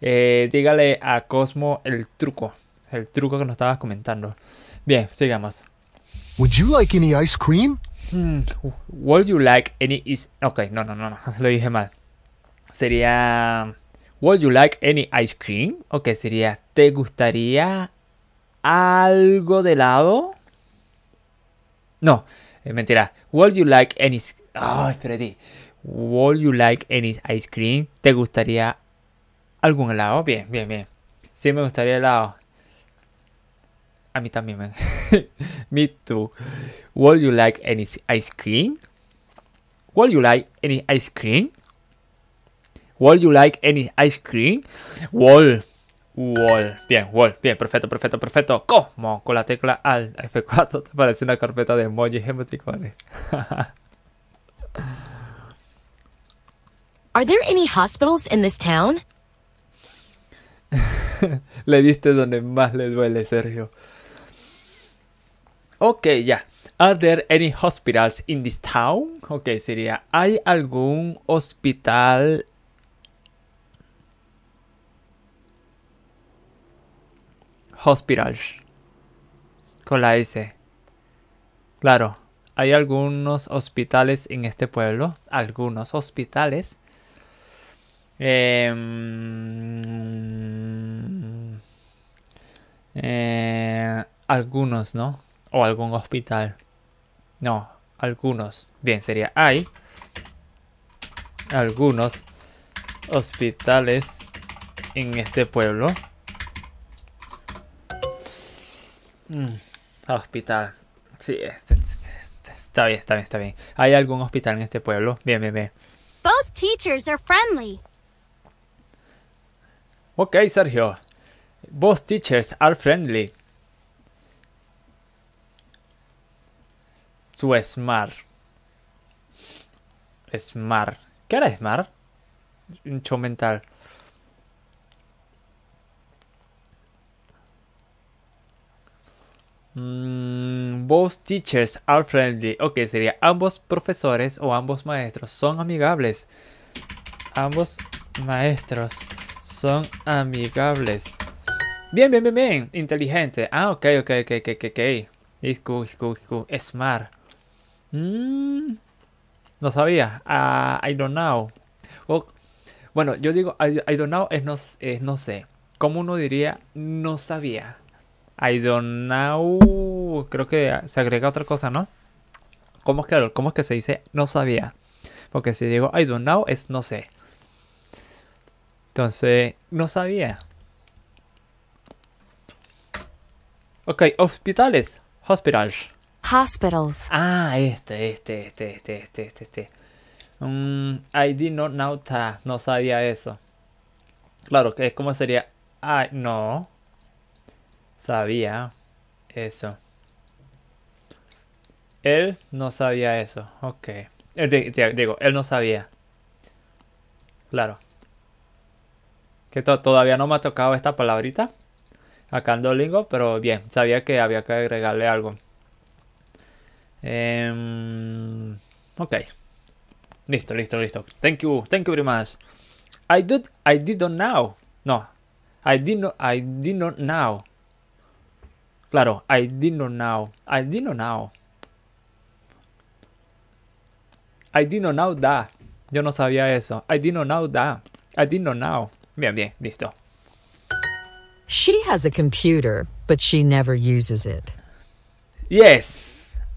eh, dígale a Cosmo el truco. El truco que nos estabas comentando. Bien, sigamos.
Would you like any ice cream?
Hmm, would you like any is Ok, no, no, no, lo dije mal. Sería Would you like any ice cream? Ok, sería ¿Te gustaría algo de helado? No, eh, mentira. Would you like any Oh, espérate. Would you like any ice cream? ¿Te gustaría algún helado? Bien, bien, bien. Sí, me gustaría helado. A mí también me. Me too. Would you like any ice cream? Would you like any ice cream? Would you like any ice cream? Wall. Wall. Bien, wall. Bien, perfecto, perfecto, perfecto. Como Con la tecla al F4 te parece una carpeta de emojis emoticones.
Are there any hospitals in this town?
le diste donde más le duele, Sergio. Ok, ya. Are there any hospitals in this town? Ok, sería, ¿hay algún hospital Hospital. Con la S. Claro, hay algunos hospitales en este pueblo. Algunos hospitales. Em, eh, algunos, ¿no? o algún hospital. No, algunos. Bien, sería hay algunos hospitales en este pueblo. Mm, hospital. Sí, este, este, este, está bien, está bien, está bien. Hay algún hospital en este pueblo. Bien, bien, bien. Both teachers are friendly. Ok, Sergio. Both teachers are friendly. Su Smart. Smart. ¿Qué era Smart? Un show mental. Mm, both teachers are friendly. Ok, sería ambos profesores o ambos maestros son amigables. Ambos maestros son amigables. Bien, bien, bien, bien. Inteligente. Ah, ok, ok, ok, ok, ok. It's cool, cool, cool. Smart. Mm, no sabía. I don't know. bueno, yo digo I, don't know es no, es no, sé. ¿Cómo uno diría no sabía? I don't know. Creo que se agrega otra cosa, ¿no? ¿Cómo es que, cómo es que se dice no sabía? Porque si digo I don't know es no sé. Entonces, no sabía. Ok, hospitales. Hospitals. Hospitals. Ah, este, este, este, este, este, este, este. Mm, I did not know that. No sabía eso. Claro, que es como sería. Ay, no. Sabía eso. Él no sabía eso. Ok. Eh, digo, él no sabía. Claro. Que todavía no me ha tocado esta palabrita. Acá en Dolingo, pero bien, sabía que había que agregarle algo. Um, ok. Listo, listo, listo. Thank you, thank you very much. I did, I did not now. No, I did not, I did not now. Claro, I did not now. I did not now. I did not know that. Yo no sabía eso. I did not know that. I did not know. Bien, bien, listo.
She has a computer, but she never uses it.
Yes.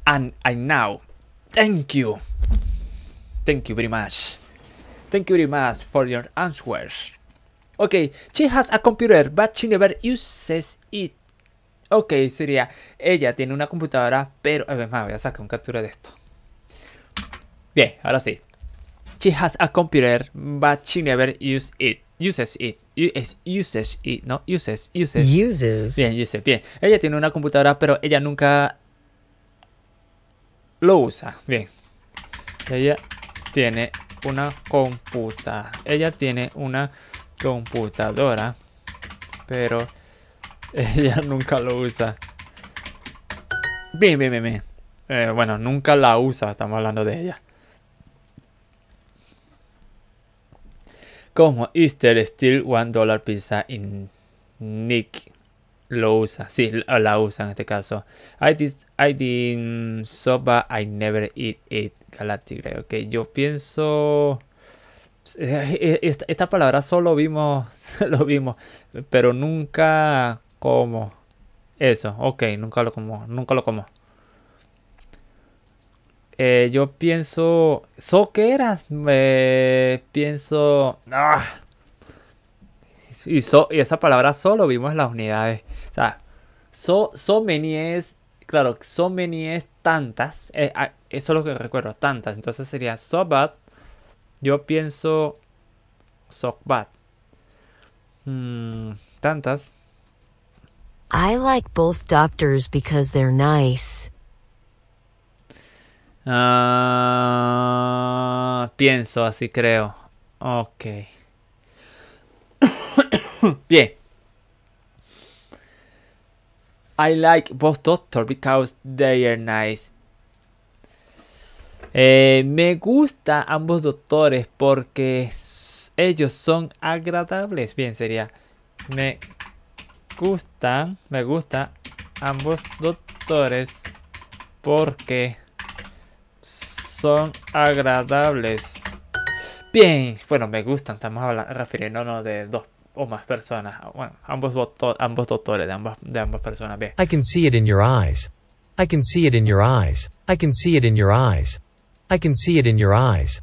and I now thank you. Thank you very much. Thank you very much for your answer. Okay, she has a computer, but she never uses it. Ok, sería, ella tiene una computadora, pero... Además, voy a sacar un captura de esto. Bien, ahora sí. She has a computer, but she never uses it. Uses it. Uses, it, ¿no? Uses, uses. Uses. Bien, uses, bien. Ella tiene una computadora, pero ella nunca lo usa. Bien. Ella tiene una computa. Ella tiene una computadora. Pero ella nunca lo usa. Bien, bien, bien, bien. Eh, bueno, nunca la usa, estamos hablando de ella. Como Easter Steel One Dollar Pizza in Nick. Lo usa, sí, ah, la usa en este caso. I did, I soba, I never eat it. Galactic ok. Yo pienso. Eh, eh, esta, palabra solo vimos, lo vimos, pero nunca como eso. Ok, nunca lo como, nunca lo como. Eh, yo pienso, ¿so qué eras? pienso, ah, y, esa palabra solo vimos en las unidades. O sea, so, many es, claro, so many es tantas. Eh, ah, eso es lo que recuerdo, tantas. Entonces sería so bad. Yo pienso so bad. Mm, tantas.
I like both doctors because they're nice.
Ah, pienso, así creo. Ok. Bien. I like both doctors because they are nice. Eh, me gusta ambos doctores porque ellos son agradables. Bien, sería. Me gustan, me gusta ambos doctores porque son agradables. Bien, bueno, me gustan, estamos hablando, refiriéndonos de dos o más personas. Bueno, ambos, ambos doctores de ambas, de ambas personas. Bien.
I can see it in your eyes. I can see it in your eyes. I can see it in your eyes. I can see it in your eyes.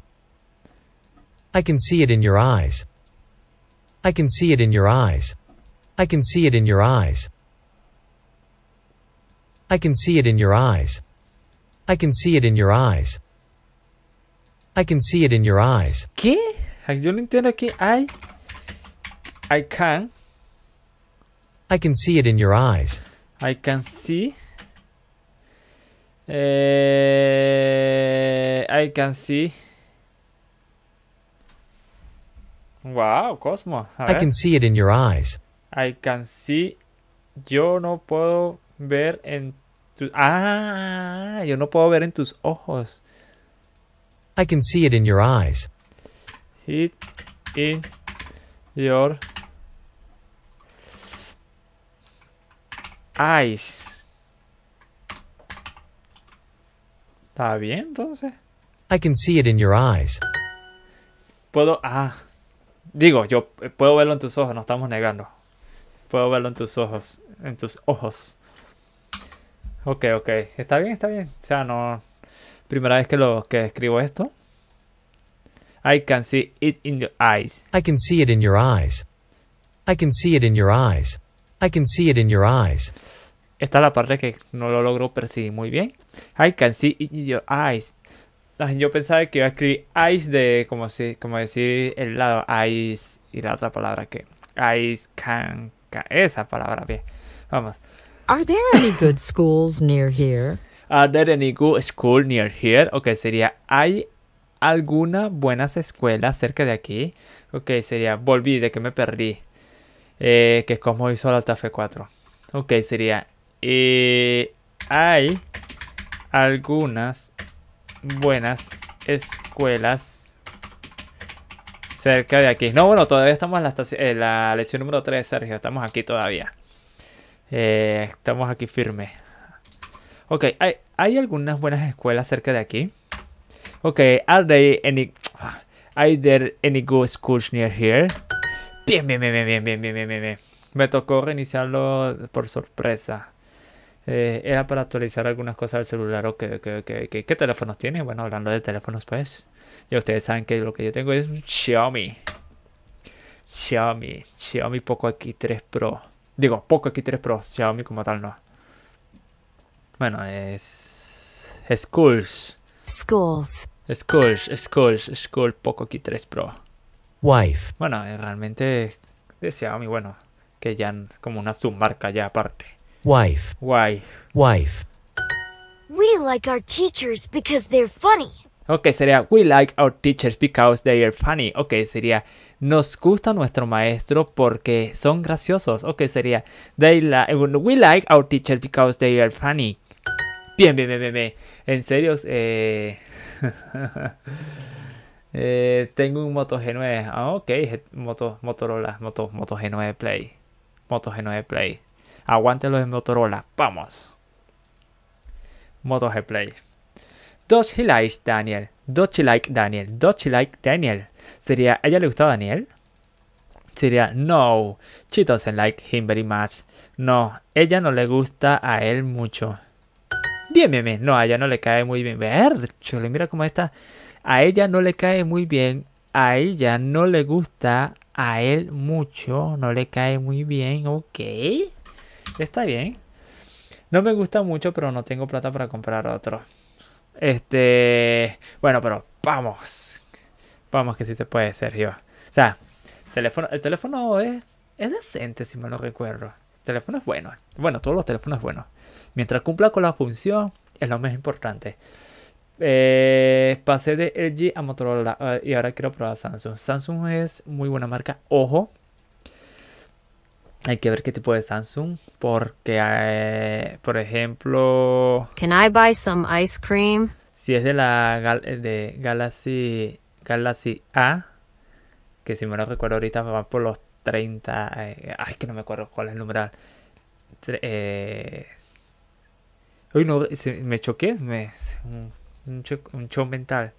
I can see it in your eyes. I can see it in your eyes. I can see it in your eyes. I can see it in your eyes. I can see it in your eyes. I can see it in your eyes. ¿Qué? Yo no entiendo que
hay I can.
I can see it in your
eyes. I can see. Uh, I can see. Wow, Cosmo. A I ver. can see
it in your eyes.
I can see. Yo no puedo ver en tu. Ah, yo no puedo ver en tus ojos.
I can see it in your eyes.
It in Your Ice. Está bien, entonces.
I can see it in your eyes.
Puedo. Ah. Digo, yo eh, puedo verlo en tus ojos, no estamos negando. Puedo verlo en tus ojos. En tus ojos. Ok, ok. Está bien, está bien. O sea, no. Primera vez que lo que escribo esto. I can see it in your eyes.
I can see it in your eyes. I can see it in your eyes. I can see it in your eyes.
Esta es la parte que no lo logro percibir muy bien. I can see it in your eyes. Ah, yo pensaba que iba a escribir eyes de como si, como decir el lado eyes y la otra palabra que eyes can, esa palabra bien. Vamos.
Are there any good schools near here?
Are there any good school near here? Ok, sería I algunas buenas escuelas cerca de aquí. Ok, sería volví de que me perdí. Que eh, que como hizo la Alta F4. Ok, sería. Eh, hay algunas buenas escuelas cerca de aquí. No, bueno, todavía estamos en la, lección número 3, Sergio. Estamos aquí todavía. Eh, estamos aquí firme. Ok, hay algunas buenas escuelas cerca de aquí. Okay, are there any... Ah, are there any good schools near here? Bien, bien, bien, bien, bien, bien, bien, bien, bien. Me tocó reiniciarlo por sorpresa. Eh, era para actualizar algunas cosas del celular. Okay, ok, ok, ok. ¿Qué teléfonos tiene? Bueno, hablando de teléfonos, pues. Ya ustedes saben que lo que yo tengo es un Xiaomi. Xiaomi. Xiaomi Poco X3 Pro. Digo, Poco X3 Pro. Xiaomi como tal no. Bueno, es... Skulls. Schools. Schools, schools, school, poco aquí 3 Pro. Wife. Bueno, eh, realmente deseaba mi bueno, que ya como una submarca ya aparte. Wife. Wife. Wife.
We like our teachers because they're funny.
Ok, sería We like our teachers because they are funny. Ok, sería Nos gusta nuestro maestro porque son graciosos. Ok, sería they We like our teachers because they are funny. Bien, bien, bien, bien, En serio, eh, eh, tengo un Moto G9. Ah, ok, Moto, Motorola, Moto, Moto G9 Play. Moto G9 Play. Aguántelo en Motorola, vamos. Moto G Play. Does he likes Daniel? Does she like Daniel? Does she like Daniel? Sería, ¿a ella le gusta Daniel? Sería, no, she doesn't like him very much. No, ella no le gusta a él mucho bien, bien, bien. No, a ella no le cae muy bien. Ver, le mira cómo está. A ella no le cae muy bien. A ella no le gusta. A él mucho. No le cae muy bien. Ok. Está bien. No me gusta mucho, pero no tengo plata para comprar otro. Este. Bueno, pero vamos. Vamos, que sí se puede, Sergio. O sea, teléfono, el teléfono es, es decente, si me lo recuerdo teléfono es bueno. Bueno, todos los teléfonos buenos. Mientras cumpla con la función, es lo más importante. Eh, pasé de LG a Motorola eh, y ahora quiero probar Samsung. Samsung es muy buena marca. Ojo, hay que ver qué tipo de Samsung, porque, eh, por ejemplo, Can I buy some ice cream? Si es de la de Galaxy Galaxy A, que si me lo recuerdo ahorita va por los 30. Eh, ay, que no me acuerdo cuál es el numeral. Eh, hoy no, me choqué. Me, un, un, show mental.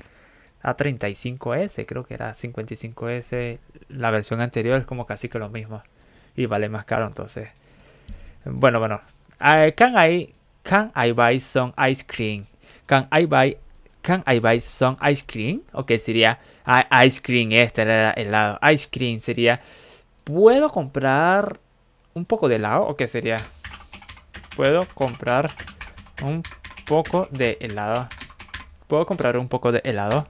A35S, creo que era 55S. La versión anterior es como casi que lo mismo. Y vale más caro, entonces. Bueno, bueno. Ah, can, I, can I buy some ice cream? Can I buy Can I buy some ice cream? Ok, sería ah, ice cream, este era el helado. Ice cream sería ¿Puedo comprar un poco de helado o qué sería? Puedo comprar un poco de helado. ¿Puedo comprar un poco de helado?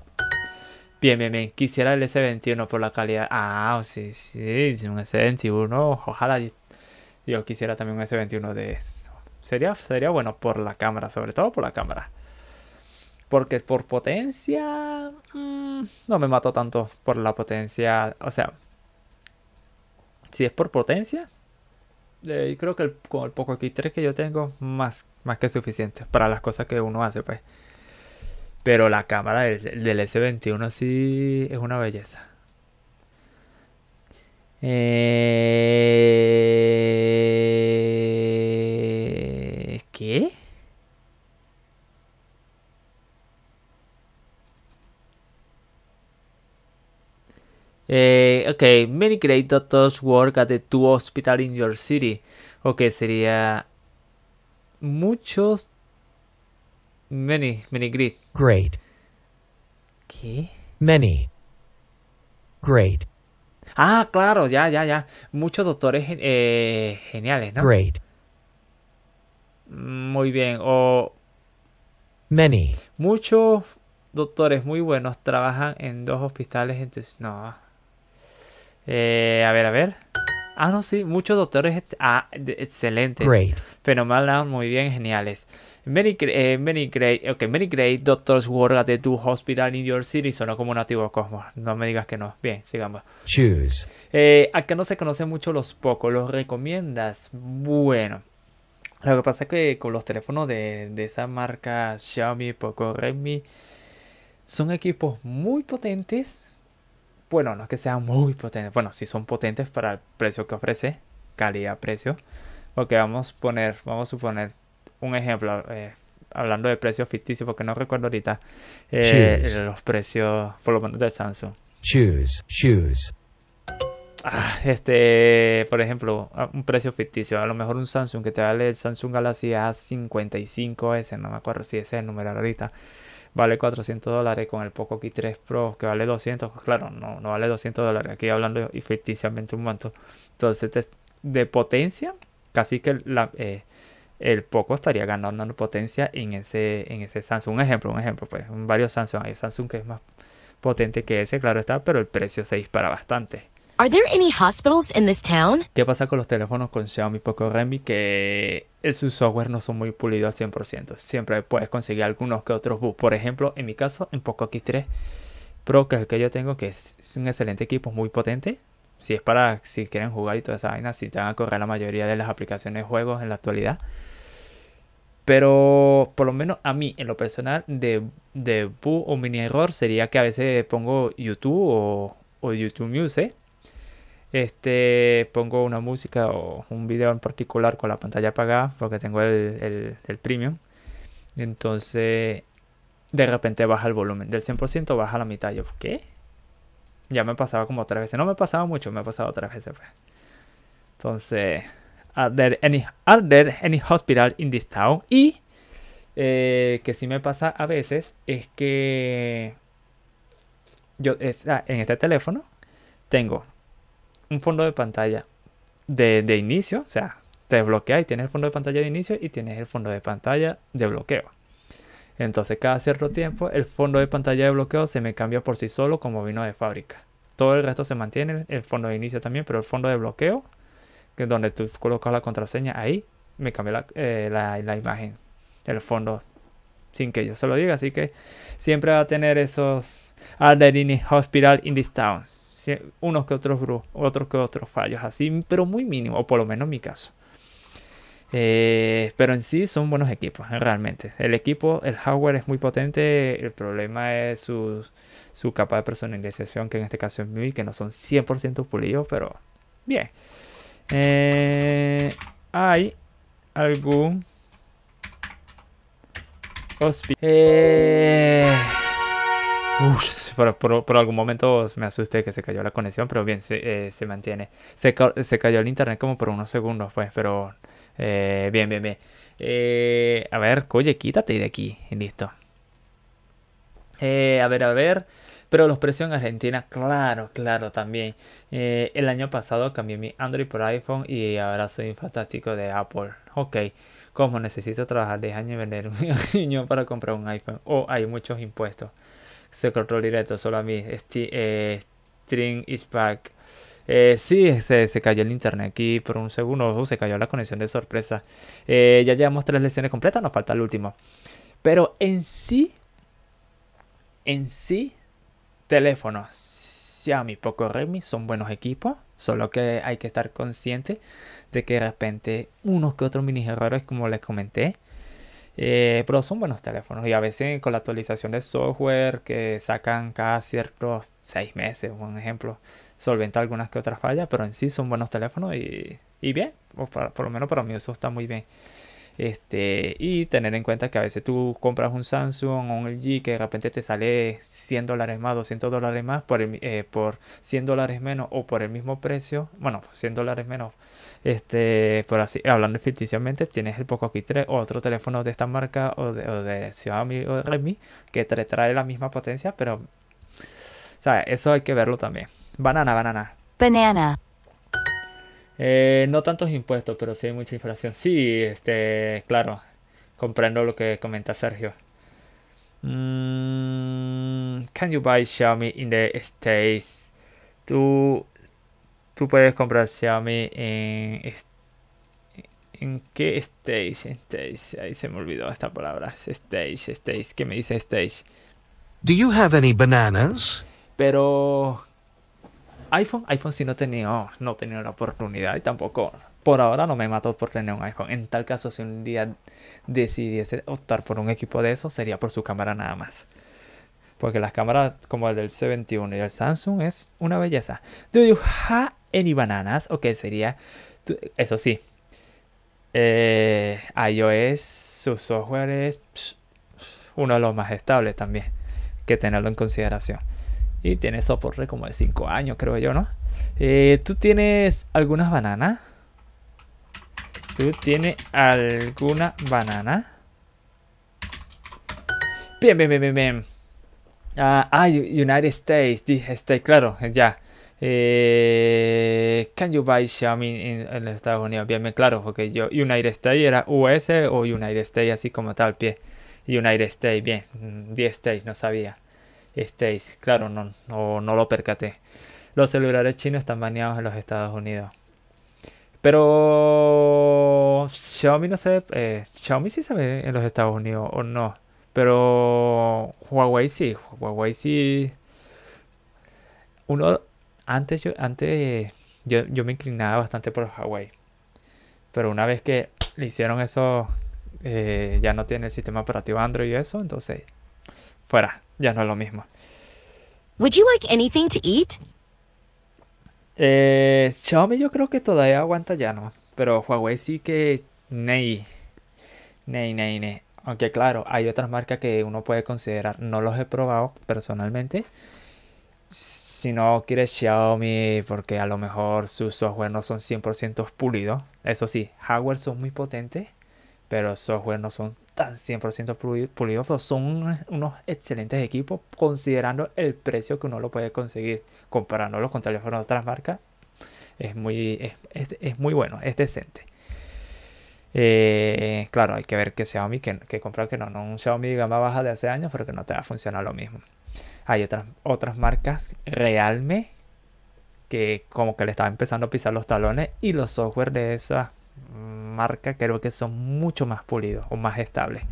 Bien, bien, bien. Quisiera el S21 por la calidad. Ah, oh, sí, sí, un S21. Ojalá yo quisiera también un S21 de... Sería, sería bueno por la cámara, sobre todo por la cámara. Porque por potencia... Mm, no me mato tanto por la potencia. O sea, si es por potencia, eh, creo que el, con el Poco X3 que yo tengo, más, más que suficiente para las cosas que uno hace, pues. Pero la cámara del, S21 sí es una belleza. Eh, ¿Qué? Eh, ok, many great doctors work at the two hospital in your city. Ok, sería muchos. Many, many great. Great. ¿Qué?
Many. Great.
Ah, claro, ya, ya, ya. Muchos doctores eh, geniales, ¿no? Great. Muy bien. O. Many. Muchos doctores muy buenos trabajan en dos hospitales. Entonces, no. Eh, a ver, a ver. Ah, no, sí, muchos doctores Excelente ah, excelente. Great. Fenomenal, muy bien, geniales. Many, eh, many great, many great doctors work at the hospital in your city, sonó como un antiguo cosmos. No me digas que no. Bien, sigamos. Choose. Eh, acá no se conocen mucho los pocos, ¿los recomiendas? Bueno. Lo que pasa es que con los teléfonos de, de esa marca Xiaomi, Poco, Redmi, son equipos muy potentes, bueno, no es que sean muy potentes, bueno, sí son potentes para el precio que ofrece, calidad-precio, porque vamos a poner, vamos a suponer un ejemplo, eh, hablando de precios ficticios, porque no recuerdo ahorita eh, los precios, por lo menos del Samsung.
Shoes, shoes.
Ah, este, por ejemplo, un precio ficticio, a lo mejor un Samsung que te vale el Samsung Galaxy A55S, no me acuerdo si ese es el número ahorita vale 400 dólares con el Poco aquí 3 Pro que vale 200, claro, no, no vale 200 dólares, aquí hablando y ficticiamente un monto, Entonces, de, potencia, casi que eh, el Poco estaría ganando potencia en ese, en ese Samsung. Un ejemplo, un ejemplo, pues, varios Samsung. Hay Samsung que es más potente que ese, claro está, pero el precio se dispara bastante.
Are there any hospitals in this town?
¿Qué pasa con los teléfonos con Xiaomi Poco Redmi? Que sus software no son muy pulidos al 100%. Siempre puedes conseguir algunos que otros bugs. Por ejemplo, en mi caso, en Poco X3 Pro, que es el que yo tengo, que es un excelente equipo, muy potente. Si es para, si quieren jugar y toda esa vaina, si te van a correr la mayoría de las aplicaciones de juegos en la actualidad. Pero por lo menos a mí, en lo personal, de, de bug o mini error sería que a veces pongo YouTube o, o YouTube Music este, pongo una música o un video en particular con la pantalla apagada porque tengo el, premium. Entonces, de repente baja el volumen. Del 100% baja la mitad. Yo, ¿qué? Ya me pasaba como tres veces. No me pasaba mucho, me ha pasado tres veces. Pues. Entonces, are there, any, are hospital in this town? Y eh, que sí me pasa a veces es que yo ah, en este teléfono tengo un fondo de pantalla de, de inicio, o sea, te desbloquea y tienes el fondo de pantalla de inicio y tienes el fondo de pantalla de bloqueo. Entonces cada cierto tiempo el fondo de pantalla de bloqueo se me cambia por sí solo como vino de fábrica. Todo el resto se mantiene, el fondo de inicio también, pero el fondo de bloqueo, que es donde tú colocas la contraseña, ahí me cambia la, eh, imagen, el fondo, sin que yo se lo diga. Así que siempre va a tener esos Alderini ah, Hospital in this towns? unos que otros, otros que otros fallos, así, pero muy mínimo, o por lo menos en mi caso. Eh, pero en sí son buenos equipos, eh, realmente. El equipo, el hardware es muy potente, el problema es su, capa de personalización, que en este caso es muy, que no son 100% pulidos, pero bien. Eh, hay algún... Eh... Uf, por, algún momento me asusté que se cayó la conexión, pero bien, se, eh, mantiene. Se, cayó el internet como por unos segundos, pues, pero eh, bien, bien, bien. Eh, a ver, coye quítate de aquí. Listo. a ver, a ver. Pero los precios en Argentina, claro, claro, también. el año pasado cambié mi Android por iPhone y ahora soy un fantástico de Apple. Ok. Como necesito trabajar 10 años y vender un niño para comprar un iPhone. O oh, hay muchos impuestos se control directo solo a mí. Este, string is back. Eh, sí, se, cayó el internet aquí por un segundo. Uh, se cayó la conexión de sorpresa. Eh, ya llevamos tres lecciones completas, nos falta el último. Pero en sí, en sí, teléfonos Xiaomi, Poco Redmi son buenos equipos. Solo que hay que estar consciente de que de repente unos que otros mini errores, como les comenté, eh, pero son buenos teléfonos y a veces con la actualización de software que sacan cada ciertos seis meses, un ejemplo, solventa algunas que otras fallas, pero en sí son buenos teléfonos y, bien, por lo menos para mí eso está muy bien. Este, y tener en cuenta que a veces tú compras un Samsung o un LG que de repente te sale 100 dólares más, 200 dólares más por, eh, por 100 dólares menos o por el mismo precio, bueno, 100 dólares menos este, por así, hablando ficticiamente, tienes el Poco aquí 3 o otro teléfono de esta marca o de, de Xiaomi o de Redmi que te trae la misma potencia, pero o sea, eso hay que verlo también. Banana, banana. Banana. Eh, no tantos impuestos, pero sí hay mucha inflación. Sí, este, claro, comprendo lo que comenta Sergio. Mm, can you buy Xiaomi in the States? Tú Tú puedes comprar Xiaomi en... ¿En qué stage? Stage. Ahí se me olvidó esta palabra. Stage, stage. ¿Qué me dice stage? Do you have any bananas? Pero iPhone, iPhone sí no tenía no tenía la oportunidad y tampoco por ahora no me mató por tener un iPhone. En tal caso, si un día decidiese optar por un equipo de eso, sería por su cámara nada más. Porque las cámaras como el del C21 y el Samsung es una belleza. Do you any bananas. Ok, sería. Eso sí. Eh, iOS, su software es uno de los más estables también. Que tenerlo en consideración. Y tiene soporte como de 5 años, creo yo, ¿no? Eh, ¿Tú tienes algunas bananas? ¿Tú tienes alguna banana? Bien, bien, bien, bien, ah, ah, United States, dije, claro, ya. Eh, can you buy Xiaomi en Estados Unidos? Bien, claro, porque yo United States era US o United States así como tal pie. United States, bien, 10 mm, States, no sabía. States, claro, no, no, lo percaté. Los celulares chinos están baneados en los Estados Unidos. Pero Xiaomi no se eh, Xiaomi sí se ve en los Estados Unidos o no. Pero Huawei sí. Huawei sí. Uno, antes yo, antes yo, me inclinaba bastante por Huawei, Pero una vez que le hicieron eso, eh, ya no tiene el sistema operativo Android y eso, entonces fuera, ya no es lo mismo.
Would you like anything
eh, Xiaomi yo creo que todavía aguanta ya, ¿no? Pero Huawei sí que... Ney. Ney, ney, ney. Aunque claro, hay otras marcas que uno puede considerar. No los he probado personalmente si no quieres Xiaomi porque a lo mejor sus software no son 100% pulidos. Eso sí, hardware son muy potentes, pero software no son tan 100% pulidos, pero son unos excelentes equipos considerando el precio que uno lo puede conseguir Comparándolo con teléfonos de otras marcas. Es muy, es, es, muy bueno, es decente. Eh, claro, hay que ver que Xiaomi, que, que comprar que no, no un Xiaomi de gama baja de hace años, porque no te va a funcionar lo mismo. Hay otras, otras marcas, Realme, que como que le estaba empezando a pisar los talones y los software de esa marca creo que son mucho más pulidos o más estables.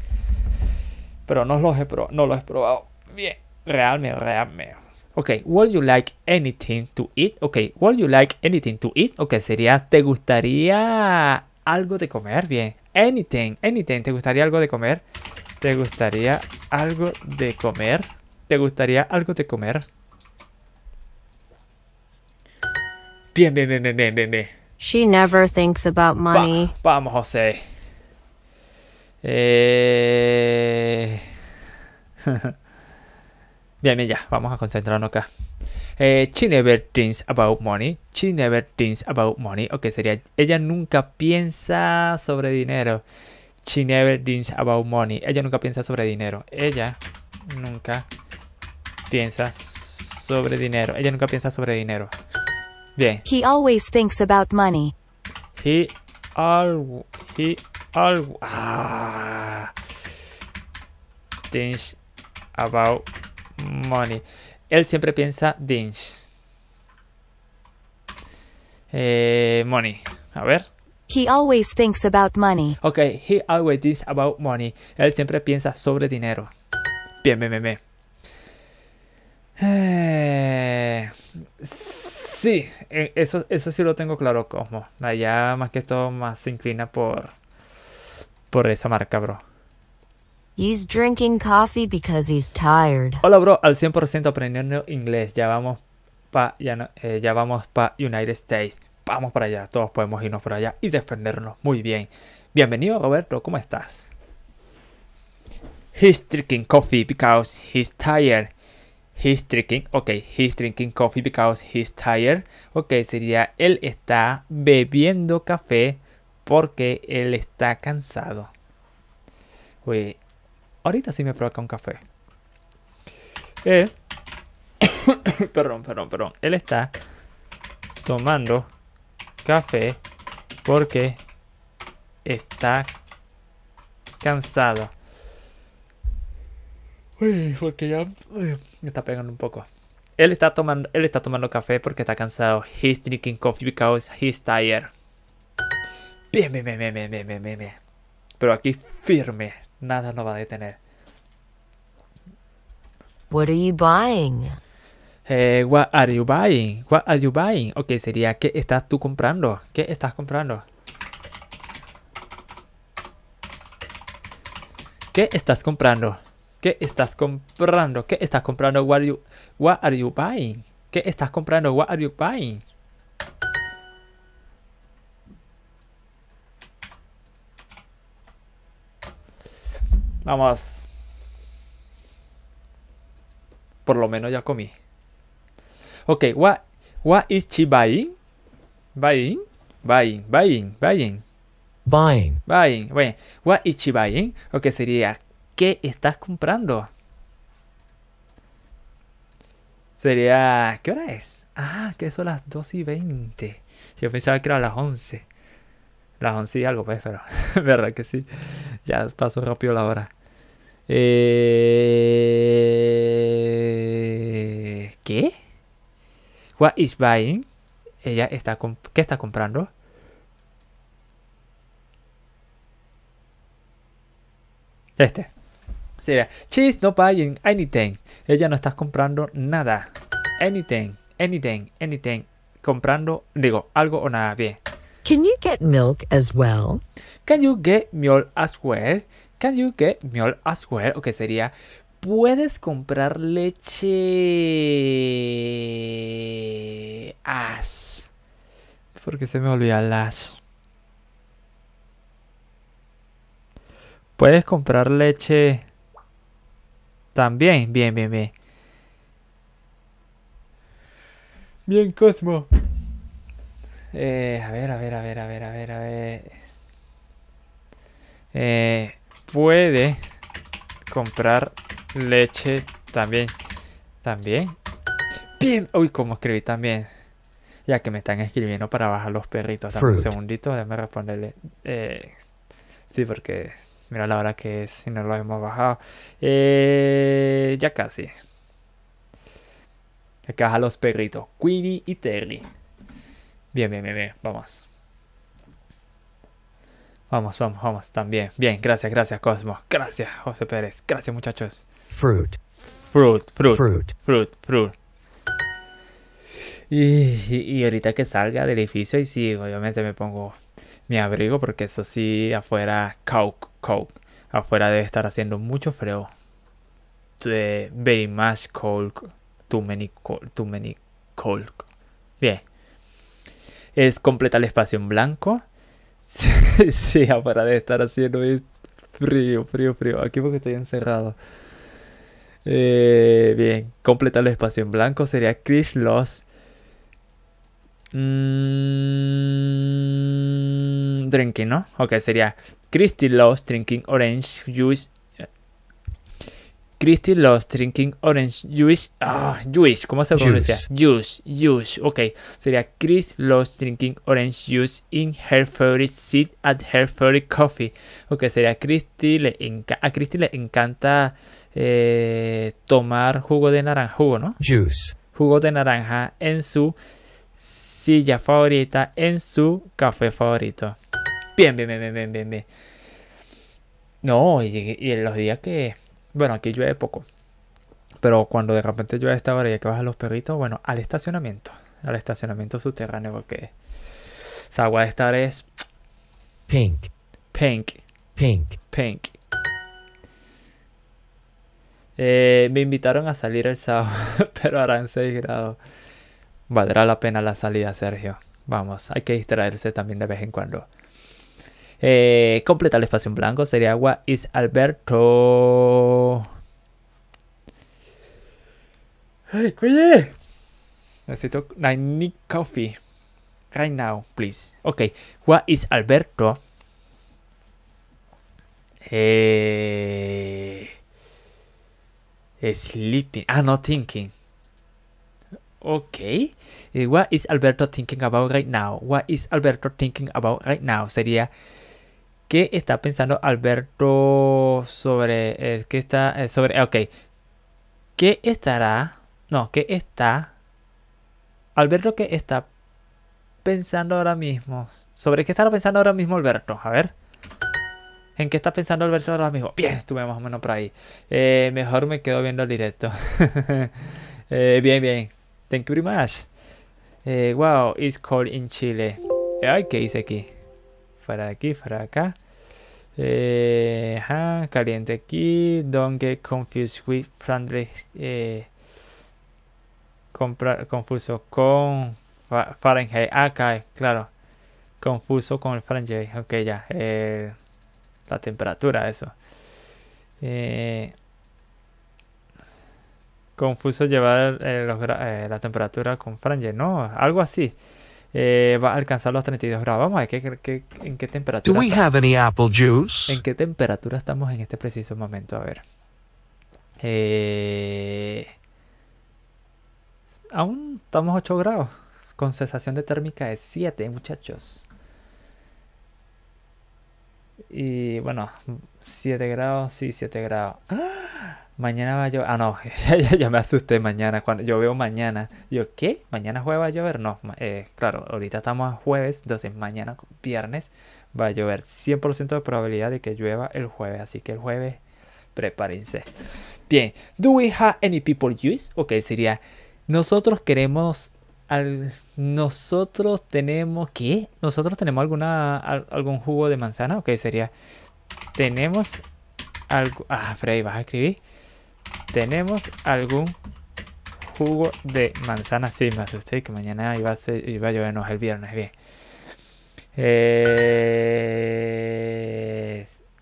Pero no los he, no los he probado bien. Realme, realme. Ok, would you like anything to eat? Ok, would you like anything to eat? Ok, sería, ¿te gustaría algo de comer? Bien. Anything, anything, ¿te gustaría algo de comer? ¿Te gustaría algo de comer? ¿Te gustaría algo de comer? Bien, bien, bien, bien, bien, bien,
She never thinks about money.
vamos, José. Eh, bien, bien, ya. Vamos a concentrarnos acá. Eh, she never thinks about money. She never thinks about money. Ok, sería ella nunca piensa sobre dinero. She never thinks about money. Ella nunca piensa sobre dinero. Ella nunca piensa sobre dinero. Ella nunca piensa sobre dinero. Bien. He always thinks about money. He always... he ah, thinks about money. Él siempre piensa thinks. Eh, money. A ver. He always thinks about money. Ok, he always thinks about money. Él siempre piensa sobre dinero. Bien, bien, bien, bien. Eh, sí, e, eso, eso sí lo tengo claro, Cosmo. Allá más que todo más se inclina por, por esa marca, bro.
drinking coffee because
Hola, bro, al 100% aprendiendo inglés. Ya vamos para ya, no, eh, ya vamos pa United States. Vamos para allá, todos podemos irnos para allá y defendernos muy bien. Bienvenido, Roberto, ¿cómo estás? He's drinking coffee because he's tired. He's drinking, ok, he's drinking coffee because he's tired. Ok, sería él está bebiendo café porque él está cansado. ahorita sí me provoca un café. perdón, perdón, perdón. Él está tomando café porque está cansado porque ya me está pegando un poco. Él está tomando, él está tomando café porque está cansado. He's drinking coffee because he's tired. Bien, bien, bien, bien, bien, bien, bien, bien. Pero aquí firme, nada nos va a detener.
What are you buying?
Eh, what are you buying? What are you buying? Ok, sería ¿qué estás tú comprando? ¿Qué estás comprando? ¿Qué estás comprando? ¿Qué estás comprando? ¿Qué estás comprando? What are you, what are you buying? ¿Qué estás comprando? What are you buying? Vamos. Por lo menos ya comí. Ok, what, what is she buying? Buying, buying, buying, buying. Buying. Buying. Bueno, what is she buying? Ok, sería ¿Qué estás comprando? Sería... ¿Qué hora es? Ah, que son las 2 y 20. Yo pensaba que era las 11. Las 11 y algo, pues, pero... ¿Verdad que sí? Ya pasó rápido la hora. Eh... ¿Qué? What is buying? Ella está... ¿Qué está comprando? Este. Sería, she's not buying anything. Ella no está comprando nada. Anything, anything, anything. Comprando, digo, algo o nada. Bien. Can you get milk as well? Can you get milk as well? Can you get milk as well? O que sería, ¿puedes comprar leche as? Porque se me olvida las. ¿Puedes comprar leche? También, bien, bien, bien. Bien, Cosmo. Eh, a ver, a ver, a ver, a ver, a ver, a ver. Eh, puede comprar leche también. También. Bien. Uy, cómo escribí también. Ya que me están escribiendo para bajar los perritos. Dame un segundito, déjame responderle. Eh, sí, porque Mira la hora que si no lo hemos bajado. Eh, ya casi. Acá a los perritos. Queenie y Terry. Bien, bien, bien, bien. Vamos. Vamos, vamos, vamos. También. Bien, gracias, gracias, Cosmo. Gracias, José Pérez. Gracias, muchachos.
Fruit. Fruit,
fruit. Fruit, fruit, Y, ahorita que salga del edificio, y sigo obviamente me pongo mi abrigo porque eso sí, afuera, cauco cold. Afuera debe estar haciendo mucho frío. Eh, very much cold. Too many cold. Too many cold. Bien. Es completar el espacio en blanco. sí, afuera debe estar haciendo frío, frío, frío. Aquí porque estoy encerrado. Eh, bien, Completar el espacio en blanco sería Chris Loss. Mm drinking, ¿no? Ok, sería Christy loves drinking orange juice. Christy loves drinking orange juice. Ah, juice, ¿cómo se pronuncia? Juice, juice, ok. Sería Christy loves drinking orange juice in her favorite seat at her favorite coffee. Ok, sería Christy le a Christy le encanta eh, tomar jugo de naranja, jugo, ¿no? Juice. Jugo de naranja en su silla favorita, en su café favorito. Bien, bien, bien, bien, bien, bien. No, y, en los días que. Bueno, aquí llueve poco. Pero cuando de repente llueve a esta hora y que bajan los perritos, bueno, al estacionamiento. Al estacionamiento subterráneo, porque. Esa agua de estar es. Pink. Pink. Pink. Pink. Eh, me invitaron a salir el sábado, pero harán 6 grados. Valdrá la pena la salida, Sergio. Vamos, hay que distraerse también de vez en cuando. Eh, completa el espacio en blanco. Sería agua is Alberto? Ay, cuide. Necesito. I need coffee. Right now, please. Ok. What is Alberto? Eh, sleeping. Ah, no, thinking. Ok. Eh, what is Alberto thinking about right now? What is Alberto thinking about right now? Sería. ¿Qué está pensando Alberto sobre eh, qué está eh, sobre ok qué estará no qué está Alberto qué está pensando ahora mismo sobre qué estará pensando ahora mismo Alberto a ver en qué está pensando Alberto ahora mismo bien estuve más o menos por ahí eh, mejor me quedo viendo el directo bien bien thank you very much wow it's cold in Chile ay qué hice aquí para aquí, para acá. Eh, caliente aquí. Don't get confused with friendly. Eh, confuso con Fahrenheit. Ah, acá, claro. Confuso con el Fahrenheit. Ok, ya. Eh, la temperatura, eso. confuso llevar la temperatura con Fahrenheit. No, algo así eh, va a alcanzar los 32 grados. Vamos a ver en qué temperatura. Do apple juice? ¿En qué temperatura estamos en este preciso momento? A ver. Eh, aún estamos 8 grados. Con sensación de térmica de 7, muchachos. Y bueno, 7 grados, sí, 7 grados. ¡Ah! Mañana va a llover. Ah, no, ya, me asusté mañana. Cuando yo veo mañana, yo, ¿qué? ¿Mañana jueves va a llover? No, eh, claro, ahorita estamos a jueves, entonces mañana, viernes, va a llover. 100% de probabilidad de que llueva el jueves, así que el jueves, prepárense. Bien, ¿do we have any people use? Ok, sería, nosotros queremos. Al, nosotros tenemos. ¿Qué? ¿Nosotros tenemos alguna, algún jugo de manzana? Ok, sería. Tenemos algo. Ah, Freddy, vas a escribir tenemos algún jugo de manzana. Sí, me asusté que mañana iba a, a llovernos el viernes. Bien.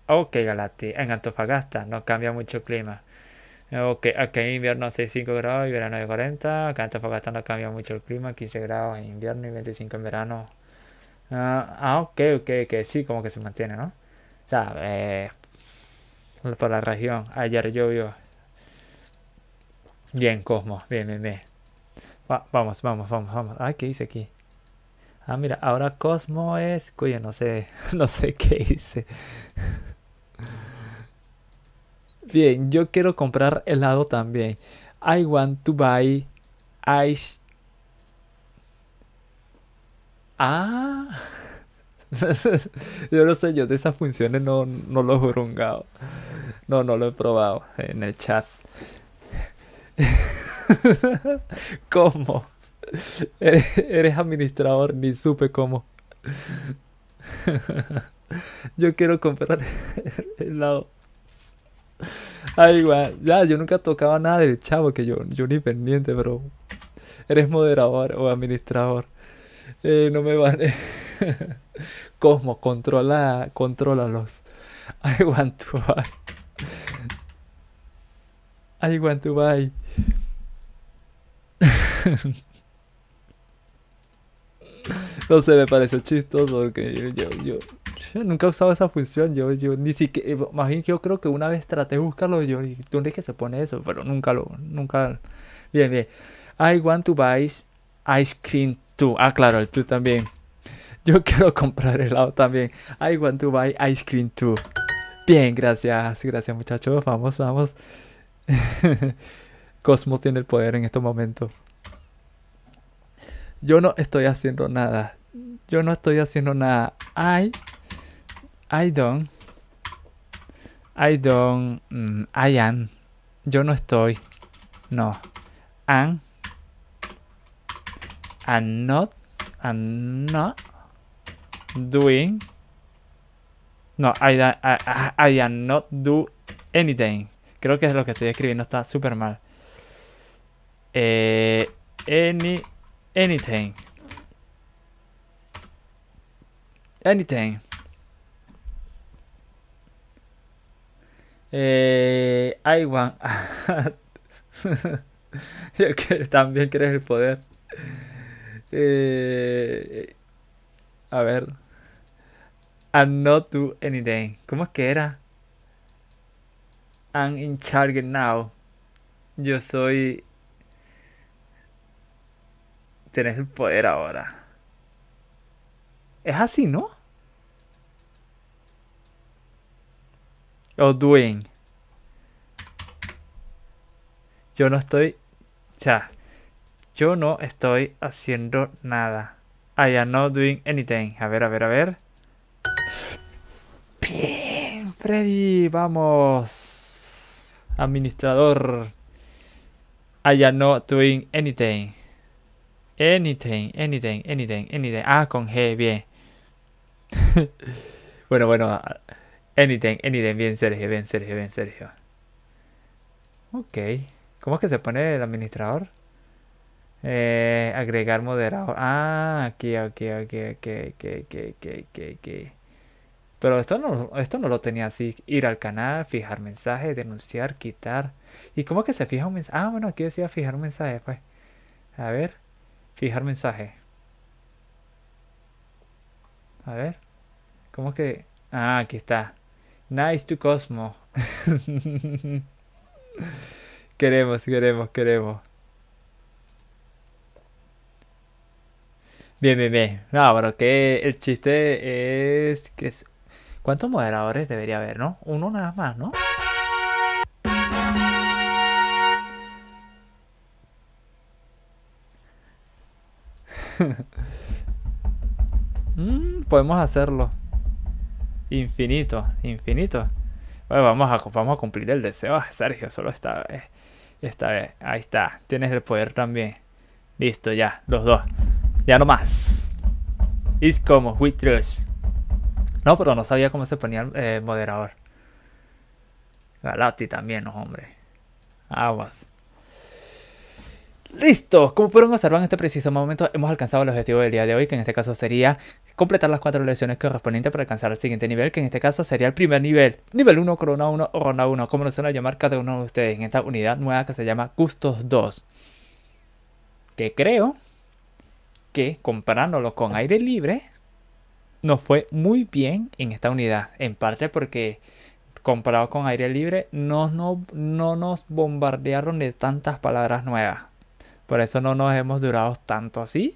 Ok, Galati. En Antofagasta no cambia mucho el clima. Ok, aquí en invierno 6,5 grados y verano de 40. Acá en Antofagasta no cambia mucho el clima. 15 grados en invierno y 25 en verano. ah, ah ok, ok, que sí, como que se mantiene, ¿no? O sea, eh, por la región. Ayer llovió Bien, Cosmo. Bien, bien, bien. vamos, vamos, vamos, vamos. Ay, ¿qué hice aquí? Ah, mira, ahora Cosmo es. Cuyo, no sé. No sé qué hice. Bien, yo quiero comprar helado también. I want to buy ice. Ah. yo no sé, yo de esas funciones no, no lo he jurungado. No, no lo he probado en el chat. ¿Cómo? Eres, administrador, ni supe cómo. Yo quiero comprar El lado Ay, güey. Ya, yo nunca tocaba nada del chavo, que yo, yo ni pendiente, bro eres moderador o administrador. Eh, no me vale. ¿Cómo? controla, controlalos. I want to buy. I want to buy. no sé, me parece chistoso que yo, yo, nunca he usado esa función. Yo, yo ni siquiera, eh, yo creo que una vez traté de buscarlo. Yo y ¿dónde que se pone eso? Pero nunca lo, nunca. Bien, bien. I want to buy ice cream too. Ah, claro, el tú también. Yo quiero comprar helado también. I want to buy ice cream too. Bien, gracias, gracias muchachos. Vamos, vamos. Cosmo tiene el poder en estos momentos. Yo no estoy haciendo nada. Yo no estoy haciendo nada. I, I don't, I don't, mm, I am. Yo no estoy. No. Am, I'm not, I'm not doing. No, I, I, I, am not do anything. Creo que es lo que estoy escribiendo está súper mal eh, any, anything. Anything. Eh, I want. Yo también quieres el poder. Eh, a ver. And not do anything. ¿Cómo es que era? I'm in charge now. Yo soy Tienes el poder ahora. Es así, ¿no? O oh, doing. Yo no estoy... O yo no estoy haciendo nada. I ah, am not doing anything. A ver, a ver, a ver. Bien, Freddy, vamos. Administrador. I ah, am not doing anything. Anything, anything, anything, anything. Ah, con G, bien. bueno, bueno. Anything, anything. Bien, Sergio, bien, Sergio, bien, Sergio. Ok. ¿Cómo es que se pone el administrador? Eh, agregar moderador. Ah, aquí, aquí, aquí, aquí, aquí, aquí, aquí, aquí. Pero esto no, esto no lo tenía así. Ir al canal, fijar mensaje, denunciar, quitar. ¿Y cómo es que se fija un mensaje? Ah, bueno, aquí decía fijar un mensaje, pues. A ver. Fijar mensaje. A ver. ¿Cómo que? Ah, aquí está. Nice to Cosmo. queremos, queremos, queremos. Bien, bien, bien. No, pero que el chiste es que es... ¿Cuántos moderadores debería haber, no? Uno nada más, ¿no? Mm, podemos hacerlo. Infinito, infinito. vamos a, a cumplir el deseo, Sergio, solo esta vez. Eh, esta vez, eh, ahí está. Tienes el poder también. Listo, ya, los dos. Ya no más. It's como we No, pero no sabía cómo se ponía el eh, moderador. Galati también, hombre. Vamos Listo, como pueden observar en este preciso momento, hemos alcanzado el objetivo del día de hoy, que en este caso sería completar las cuatro lecciones correspondientes para alcanzar el siguiente nivel, que en este caso sería el primer nivel, nivel 1, corona 1 o ronda 1, como lo suelen llamar cada uno de ustedes en esta unidad nueva que se llama Custos 2. Que creo que comparándolo con aire libre, nos fue muy bien en esta unidad, en parte porque comparado con aire libre, no nos bombardearon de tantas palabras nuevas por eso no nos hemos durado tanto así.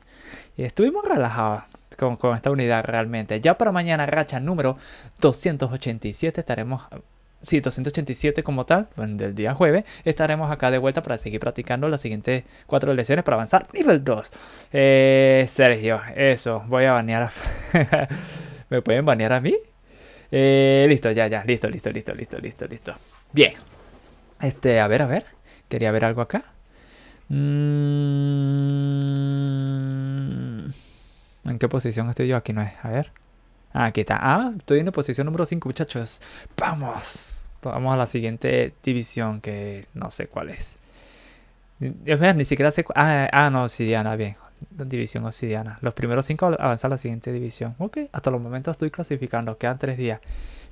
Y estuvimos relajados con, esta unidad realmente. Ya para mañana, racha número 287, estaremos sí, 287 como tal, del día jueves, estaremos acá de vuelta para seguir practicando las siguientes cuatro lecciones para avanzar nivel 2. Eh, Sergio, eso, voy a banear a... ¿Me pueden banear a mí? Eh, listo, ya, ya, listo, listo, listo, listo, listo, listo. Bien. Este, a ver, a ver. Quería ver algo acá. Mm, ¿En qué posición estoy yo? Aquí no es. A ver. Ah, aquí está. Ah, estoy en la posición número 5, muchachos. ¡Vamos! Vamos a la siguiente división que no sé cuál es. Es ni siquiera sé. Ah, ah, no, obsidiana, bien. División obsidiana. Los primeros 5 avanzan a la siguiente división. Ok, hasta los momentos estoy clasificando. Quedan 3 días.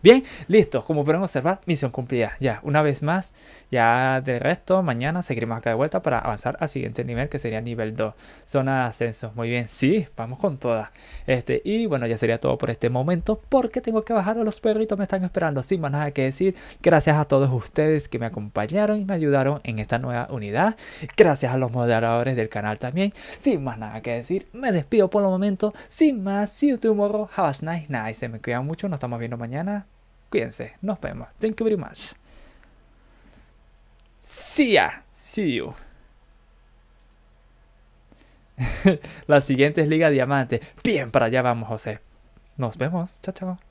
Bien, listo. Como pueden observar, misión cumplida. Ya, una vez más. Ya de resto, mañana seguiremos acá de vuelta para avanzar al siguiente nivel, que sería nivel 2. Zona de ascenso. Muy bien, sí, vamos con todas. Este, y bueno, ya sería todo por este momento, porque tengo que bajar a los perritos, me están esperando. Sin más nada que decir, gracias a todos ustedes que me acompañaron y me ayudaron en esta nueva unidad. Gracias a los moderadores del canal también. Sin más nada que decir, me despido por el momento. Sin más, see you tomorrow. Have a nice night. Se me cuidan mucho, nos estamos viendo mañana. Cuídense, nos vemos. Thank you very much. See ya. See you. La siguiente es Liga Diamante. Bien, para allá vamos, José. Nos vemos. Chao, chao.